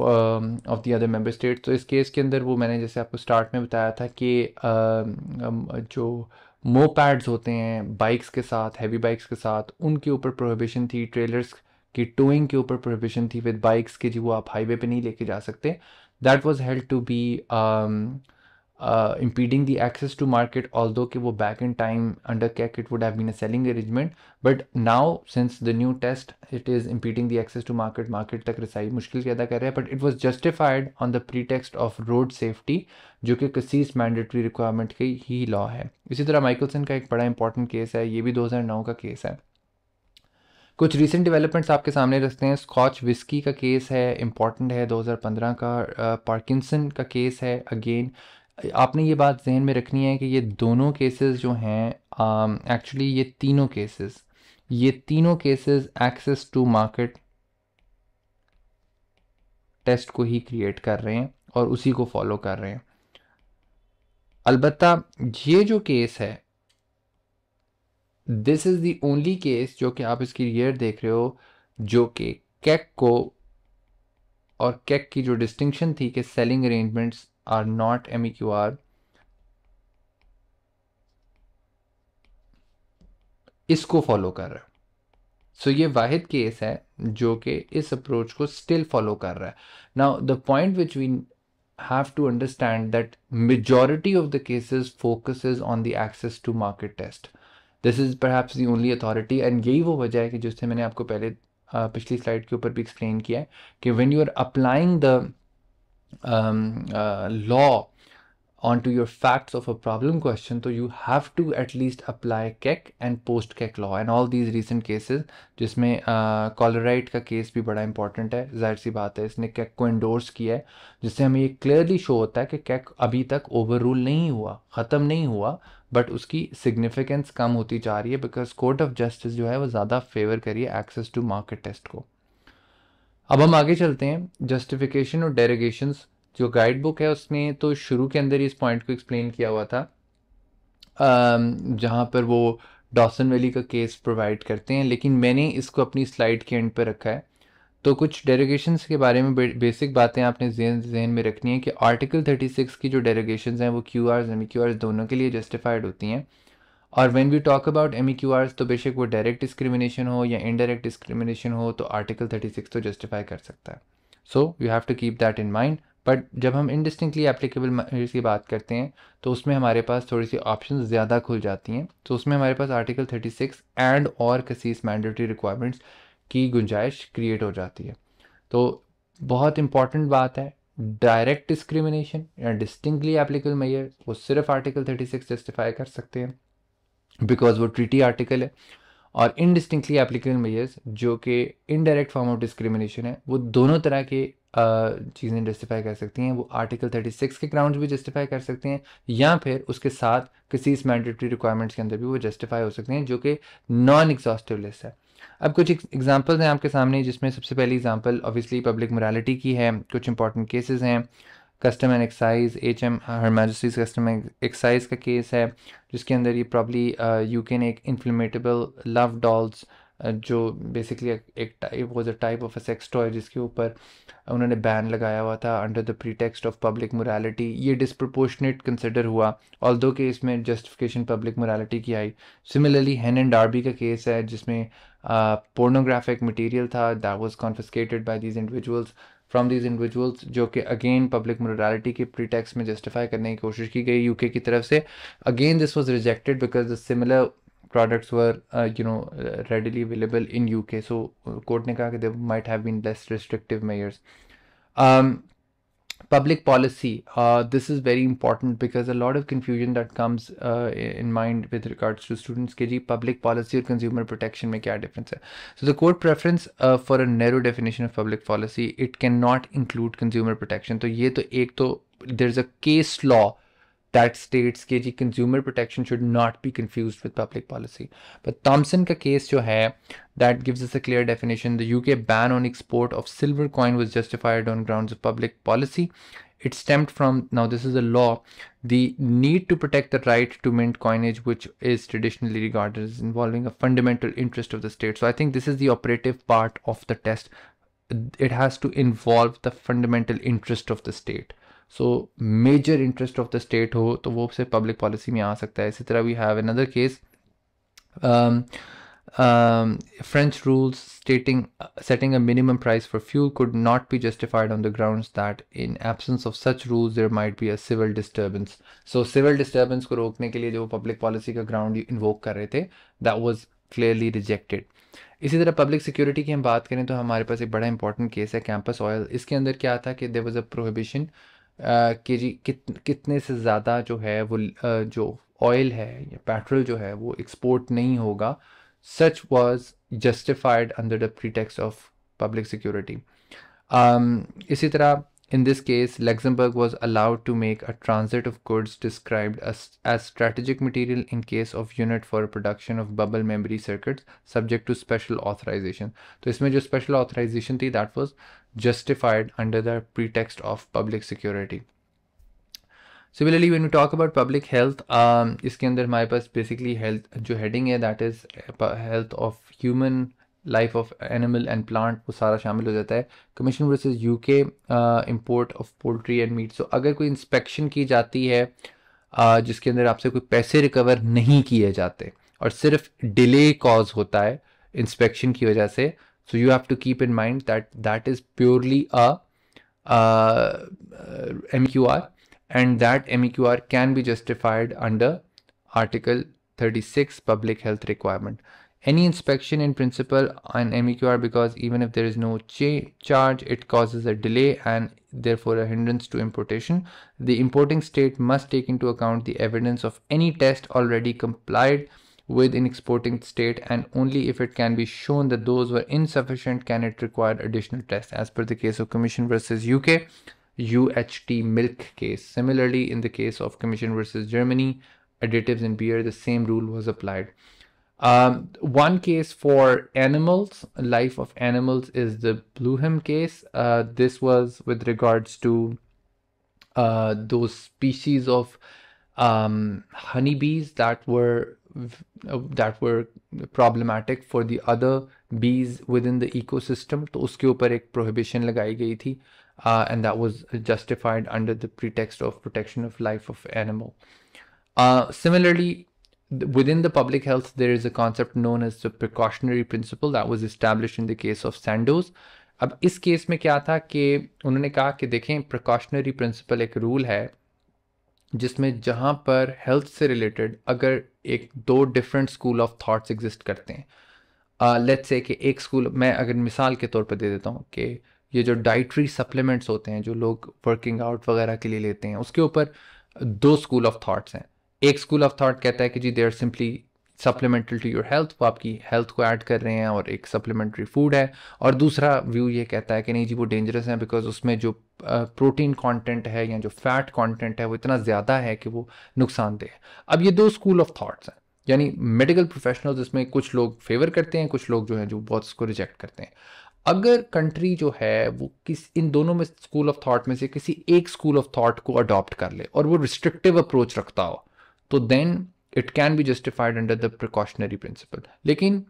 the other member state तो इस case के अंदर वो मैंने जैसे आपको स्टार्ट में बताया था कि um, um, जो मो पैड्स होते हैं बाइक्स के साथ हैवी बाइक्स के साथ उनके ऊपर प्रोहिबिशन थी ट्रेलर्स की टोइंग के ऊपर प्रोहिबिशन थी विद बाइक्स के जी वो आप हाईवे पे नहीं लेके जा सकते that was held to be impeding the access to market although वो back in time under Keck it would have selling arrangement but now since the new test it is impeding the access to market market तक रसाई मुश्किल के अदा कर रहे हैं but it was justified on the pretext of road safety जो कि कसीस मैंडेटरी रिक्वायरमेंट की ही लॉ है इसी तरह माइकलसन का एक बड़ा इंपॉर्टेंट केस है ये भी दो हज़ार नौ का केस है कुछ रिसेंट डेवलपमेंट्स आपके सामने रखते हैं स्कॉच विस्की का केस है इंपॉर्टेंट है 2015 का पार्किंसन uh, का केस है अगेन आपने ये बात जहन में रखनी है कि ये दोनों केसेस जो हैं एक्चुअली um, ये तीनों केसेस ये तीनों cases access to market test को ही क्रिएट कर रहे हैं और उसी को फॉलो कर रहे हैं अलबत् ये जो केस है this is the only case जो कि आप इसकी रियर देख रहे हो जो कि कैक को और केक की जो डिस्टिंक्शन थी कि selling arrangements are not MEQR. इसको फॉलो कर रहा है सो so, ये वाहिद केस है जो कि इस अप्रोच को स्टिल फॉलो कर रहा है now the point which we have to understand that majority of the cases focus on the access to market test this is per only authority and यही वो वजह है कि जिससे मैंने आपको पहले पिछली स्लाइड के ऊपर भी एक्सप्लेन किया है कि when you are applying the um, uh, law onto your facts of a problem question तो you have to at least apply Keck and post Keck law and all these recent cases जिसमें कॉलराइट uh, का case भी बड़ा important है जाहिर सी बात है इसने कैक को इंडोर्स किया है जिससे हमें ये क्लियरली शो होता है कि कैक अभी तक ओवर रूल नहीं हुआ ख़त्म नहीं हुआ बट उसकी सिग्निफिकेंस कम होती जा रही है बिकॉज कोर्ट ऑफ जस्टिस जो है वो ज़्यादा फेवर करिए एक्सेस टू मार्केट टेस्ट को अब हम आगे चलते हैं जस्टिफिकेशन और डेरेगेशन जो गाइड बुक है उसने तो शुरू के अंदर ही इस पॉइंट को एक्सप्लेन किया हुआ था जहाँ पर वो डॉसन वैली का केस प्रोवाइड करते हैं लेकिन मैंने इसको अपनी स्लाइड के एंड पर रखा है तो कुछ डेरोगेशंस के बारे में बेसिक बातें आपने जहन जहन में रखनी है कि आर्टिकल 36 की जो डेरेगेशन हैं वो Q R M Q R दोनों के लिए जस्टिफाइड होती हैं और when we talk about M तो बेशक वो डायरेक्ट डिस्क्रिमिनेशन हो या इनडायरेक्ट डिस्क्रिमिनेशन हो तो आर्टिकल 36 तो जस्टिफाई कर सकता है so you have to keep that in mind but जब हम इनडिस्टिंक्टली एप्लीकेबल की बात करते हैं तो उसमें हमारे पास थोड़ी सी ऑप्शन ज़्यादा खुल जाती हैं तो उसमें हमारे पास आर्टिकल 36 एंड और कसीस मैंडेटरी रिक्वायरमेंट्स की गुंजाइश क्रिएट हो जाती है तो बहुत इंपॉर्टेंट बात है डायरेक्ट डिस्क्रिमिनेशन या डिस्टिंक्टली एप्लीकेबल मैयर वो सिर्फ आर्टिकल 36 जस्टिफाई कर सकते हैं बिकॉज वो ट्रीटी आर्टिकल है और इनडिस्टिंक्टली एप्लीकेबल मेजर्स जो कि इनडायरेक्ट फॉर्म ऑफ डिस्क्रिमिनेशन है वो दोनों तरह के चीज़ें जस्टिफाई कर सकती हैं वो आर्टिकल 36 के ग्राउंड भी जस्टिफाई कर सकते हैं या फिर उसके साथ किसी इस मैंडेटरी रिक्वायरमेंट्स के अंदर भी वो जस्टिफाई हो सकते हैं जो कि नॉन एग्जॉस्टिव लिस्ट है अब कुछ एग्जाम्पल्स हैं आपके सामने जिसमें सबसे पहली एग्जाम्पल ऑब्वियसली पब्लिक मोरालिटी की है कुछ इंपॉर्टेंट केसेज हैं custom and excise H M her majesty's custom excise का केस है जिसके अंदर ये प्रॉब्ली यू कैन एक इन्फ्लेमेटेबल लव डॉल्स जो बेसिकली एक type was a type of a sex toy जिसके ऊपर उन्होंने बैन लगाया हुआ था under the pretext of public morality ये डिस्प्रपोर्शनेट कंसिडर हुआ ऑल दो के इसमें जस्टिफिकेशन पब्लिक मोरालिटी की आई सिमिलरली हैन एंड डार्बी का केस है जिसमें पोर्नोग्राफिक uh, मटीरियल था that was confiscated by these individuals from these individuals जो कि अगेन पब्लिक मोरलिटी के प्रीटेक्स में जस्टिफाई करने की कोशिश की गई यूके की तरफ से again this was rejected because the similar products were you know readily available in UK so court ने कहा कि they might have been less restrictive measures public policy. Uh, this is very important because a lot of confusion that comes uh, in mind with regards to students के जी public policy और consumer protection में क्या difference hai. So the court preference uh, for a narrow definition of public policy it cannot include consumer protection. तो ये to, एक तो there's a case law that states K.G. consumer protection should not be confused with public policy. But Thompson का case जो है that gives us a clear definition. The UK ban on export of silver coin was justified on grounds of public policy. It stemmed from now this is a law the need to protect the right to mint coinage, which is traditionally regarded as involving a fundamental interest of the state. So I think this is the operative part of the test. It has to involve the fundamental interest of the state. So major interest of the state हो तो वो सिर्फ public policy में आ सकता है इसी तरह we have another case French rules stating setting a minimum price for fuel could not be justified on the ground that in absence of such rules there might be a civil disturbance so civil disturbance को रोकने के लिए जो public policy का ground invoke कर रहे थे that was clearly rejected इसी तरह पब्लिक सिक्योरिटी की हम बात करें तो हमारे पास एक बड़ा इंपॉर्टेंट केस है कैंपस ऑयल इसके अंदर क्या था कि देर वॉज अ प्रोहिबिशन कि जी कित कितने से ज़्यादा जो है वो जो ऑयल है या पेट्रोल जो है वो एक्सपोर्ट नहीं होगा such was justified under the pretext of public security इसी तरह In this case, Luxembourg was allowed to make a transit of goods described as, as strategic material in case of unit for production of bubble memory circuits subject to special authorization. So, इसमें जो special authorization थी that was justified under the pretext of public security. Similarly, when we talk about public health, um, इसके अंदर पास basically health जो heading है that is eh, health of human life of animal and plant वो सारा शामिल हो जाता है commission versus UK import of poultry and meat so अगर कोई इंस्पेक्शन की जाती है uh, जिसके अंदर आपसे कोई पैसे रिकवर नहीं किए जाते और सिर्फ डिले कॉज होता है इंस्पेक्शन की वजह से so you have to keep in mind that that is purely a M Q R and that MEQR can be justified under Article 36 public health requirement Any inspection in principle on MEQR because even if there is no charge, it causes a delay and therefore a hindrance to importation. The importing state must take into account the evidence of any test already complied with in exporting state and only if it can be shown that those were insufficient can it require additional tests as per the case of Commission versus UK UHT milk case. Similarly, in the case of Commission versus Germany, additives in beer, the same rule was applied. Um, one case for animals, life of animals, is the Bluehem case. Uh, this was with regards to uh, those species of um, honeybees that were uh, that were problematic for the other bees within the ecosystem. तो उसके ऊपर एक prohibition लगाई गई थी, uh, and that was justified under the pretext of protection of life of animal. Uh, similarly, within the public health, there is a concept known as the precautionary principle that was established in the case of Sandoz. अब इस case में क्या था कि उन्होंने कहा कि देखें प्रिकॉशनरी प्रिंसिपल एक रूल है जिसमें जहाँ पर हेल्थ से रिलेटेड अगर एक दो different school of thoughts exist करते हैं लेट्स uh, से कि एक स्कूल मैं अगर मिसाल के तौर पर दे देता हूँ कि ये जो डाइट्री सप्लीमेंट्स होते हैं जो लोग वर्किंग आउट वगैरह के लिए लेते हैं उसके ऊपर दो स्कूल ऑफ थाट्स हैं एक स्कूल ऑफ थॉट कहता है कि जी they are simply supplemental to your health वो आपकी हेल्थ को ऐड कर रहे हैं और एक सप्लीमेंट्री फूड है और दूसरा व्यू ये कहता है कि नहीं जी वो डेंजरस है बिकॉज उसमें जो प्रोटीन कंटेंट है या जो फैट कंटेंट है वो इतना ज़्यादा है कि वो नुकसानदेह है अब ये दो स्कूल ऑफ थाट्स हैं यानी मेडिकल प्रोफेशनल्स इसमें कुछ लोग फेवर करते हैं कुछ लोग जो हैं जो बहुत इसको रिजेक्ट करते हैं अगर कंट्री जो है वो किस इन दोनों में स्कूल ऑफ थॉट में से किसी एक स्कूल ऑफ थॉट को अडॉप्ट कर ले और वो रिस्ट्रिक्टिव अप्रोच रखता हो तो then it can be justified under the precautionary principle लेकिन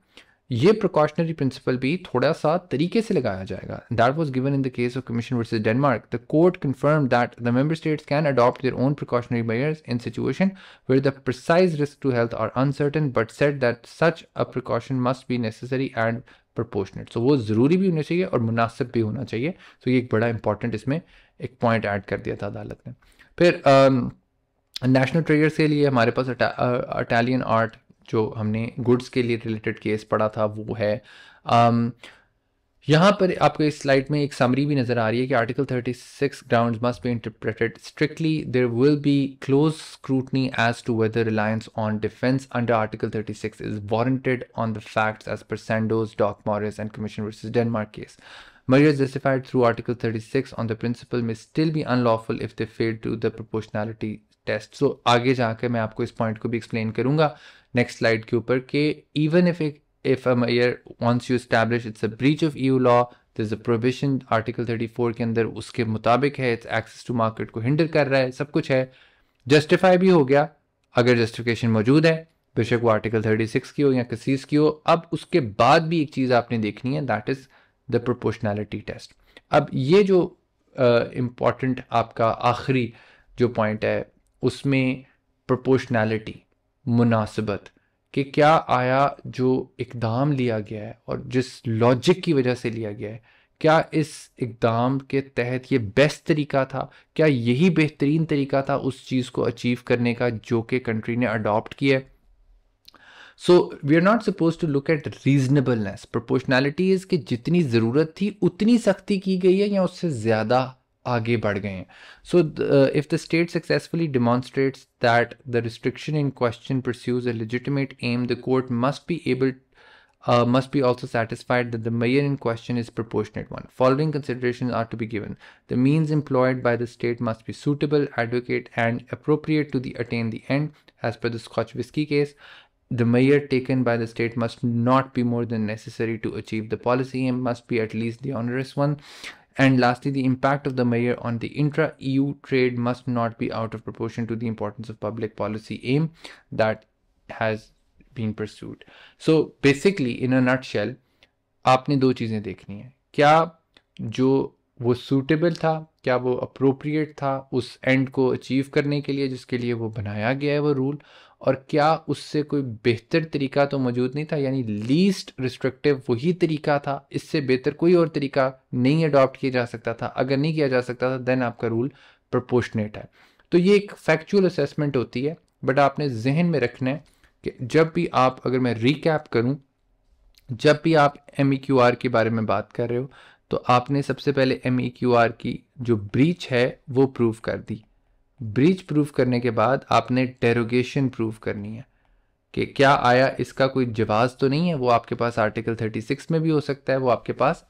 ये प्रिकॉशनरी प्रिंसिपल भी थोड़ा सा तरीके से लगाया जाएगा that was given in the case of commission versus Denmark the court confirm that the member states can adopt their own precautionary measures in situation where the precise risk to health are uncertain but set that such a precaution must be necessary and proportionate so वो ज़रूरी भी होना चाहिए और मुनासिब भी होना चाहिए सो so ये एक बड़ा इंपॉर्टेंट इसमें एक पॉइंट ऐड कर दिया था अदालत ने फिर um, नेशनल ट्रेजर्स के लिए हमारे पास इटालियन आर्ट जो हमने गुड्स के लिए रिलेटेड केस पढ़ा था वो है um, यहाँ पर आपको इस स्लाइड में एक समरी भी नज़र आ रही है कि article 36 grounds must be interpreted strictly there will be close scrutiny as to whether reliance on defence under article 36 is warranted on the facts as per Sandoz Doc Morris and commission versus Denmark case measure justified through article 36 on the principle में still भी unlawful if they fail to the proportionality test so आगे जाकर मैं आपको इस point को भी explain करूंगा नेक्स्ट स्लाइड के ऊपर कि even if if a measure once you establish it's a breach of EU law this a provision article 34 के अंदर उसके मुताबिक है इट्स एक्सेस टू मार्केट को हिंडर कर रहा है सब कुछ है जस्टिफाई भी हो गया अगर जस्टिफिकेशन मौजूद है बेशक वो आर्टिकल 36 की हो या कसीस की हो अब उसके बाद भी एक चीज़ आपने देखनी है that is the proportionality test अब ये जो इम्पॉर्टेंट uh, आपका आखिरी जो पॉइंट है उसमें प्रोपोर्शनैलिटी मुनासिबत कि क्या आया जो इकदाम लिया गया है और जिस लॉजिक की वजह से लिया गया है क्या इस इकदाम के तहत ये बेस्ट तरीका था क्या यही बेहतरीन तरीका था उस चीज़ को अचीव करने का जो कि कंट्री ने अडॉप्ट किया है so we are not suppose to look at reasonableness proportionality is कि जितनी ज़रूरत थी उतनी सख्ती की गई है या उससे ज़्यादा आगे बढ़ गए हैं so if the state successfully demonstrates that the restriction in question pursues a legitimate aim the court must be also satisfied that the measure in question is proportionate one. Following considerations are to be given. The means employed by the state must be suitable, adequate, and appropriate to the attain the end. As per the Scotch whisky case, the measure taken by the state must not be more than necessary to achieve the policy aim. must be at least the onerous one. And lastly, the impact of the measure on the intra EU trade must not be out of proportion to the importance of public policy aim that has been pursued. So basically, in a nutshell, आपने दो चीज़ें देखनी है क्या जो वो suitable था क्या वो appropriate था उस end को achieve करने के लिए जिसके लिए वो बनाया गया है वो rule और क्या उससे कोई बेहतर तरीका तो मौजूद नहीं था यानी लीस्ट रिस्ट्रिक्टिव वही तरीका था इससे बेहतर कोई और तरीका नहीं अडॉप्ट किया जा सकता था अगर नहीं किया जा सकता था देन आपका रूल प्रपोर्शनेट है तो ये एक फैक्चुअल असेसमेंट होती है बट आपने जहन में रखना है कि जब भी आप अगर मैं रिकैप करूं जब भी आप एम e के बारे में बात कर रहे हो तो आपने सबसे पहले एम e की जो ब्रीच है वो प्रूव कर दी ब्रीच प्रूफ करने के बाद आपने टेरोगेशन प्रूफ करनी है कि क्या आया इसका कोई जवाब तो नहीं है वो आपके पास आर्टिकल 36 में भी हो सकता है वो आपके पास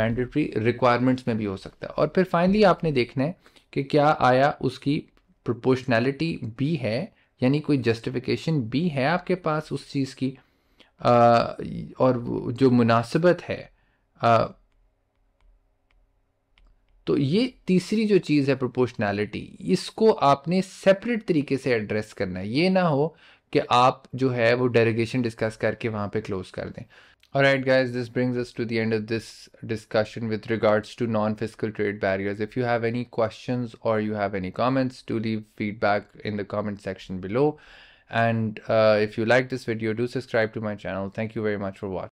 मैंडेटरी रिक्वायरमेंट्स में भी हो सकता है और फिर फाइनली आपने देखना है कि क्या आया उसकी प्रोपोर्शनैलिटी भी है यानी कोई जस्टिफिकेशन भी है आपके पास उस चीज़ की आ, और जो मुनासिबत है आ, तो ये तीसरी जो चीज़ है प्रोपोर्शनैलिटी इसको आपने सेपरेट तरीके से एड्रेस करना है ये ना हो कि आप जो है वो डेरिगेशन डिस्कस करके वहाँ पे क्लोज कर दें और right guys this brings us to the end of this discussion with regards to non physical trade barriers if you have any question और you have any comments to leave feedback in the comment section below and if you like this video do subscribe to my channel thank you very much for watch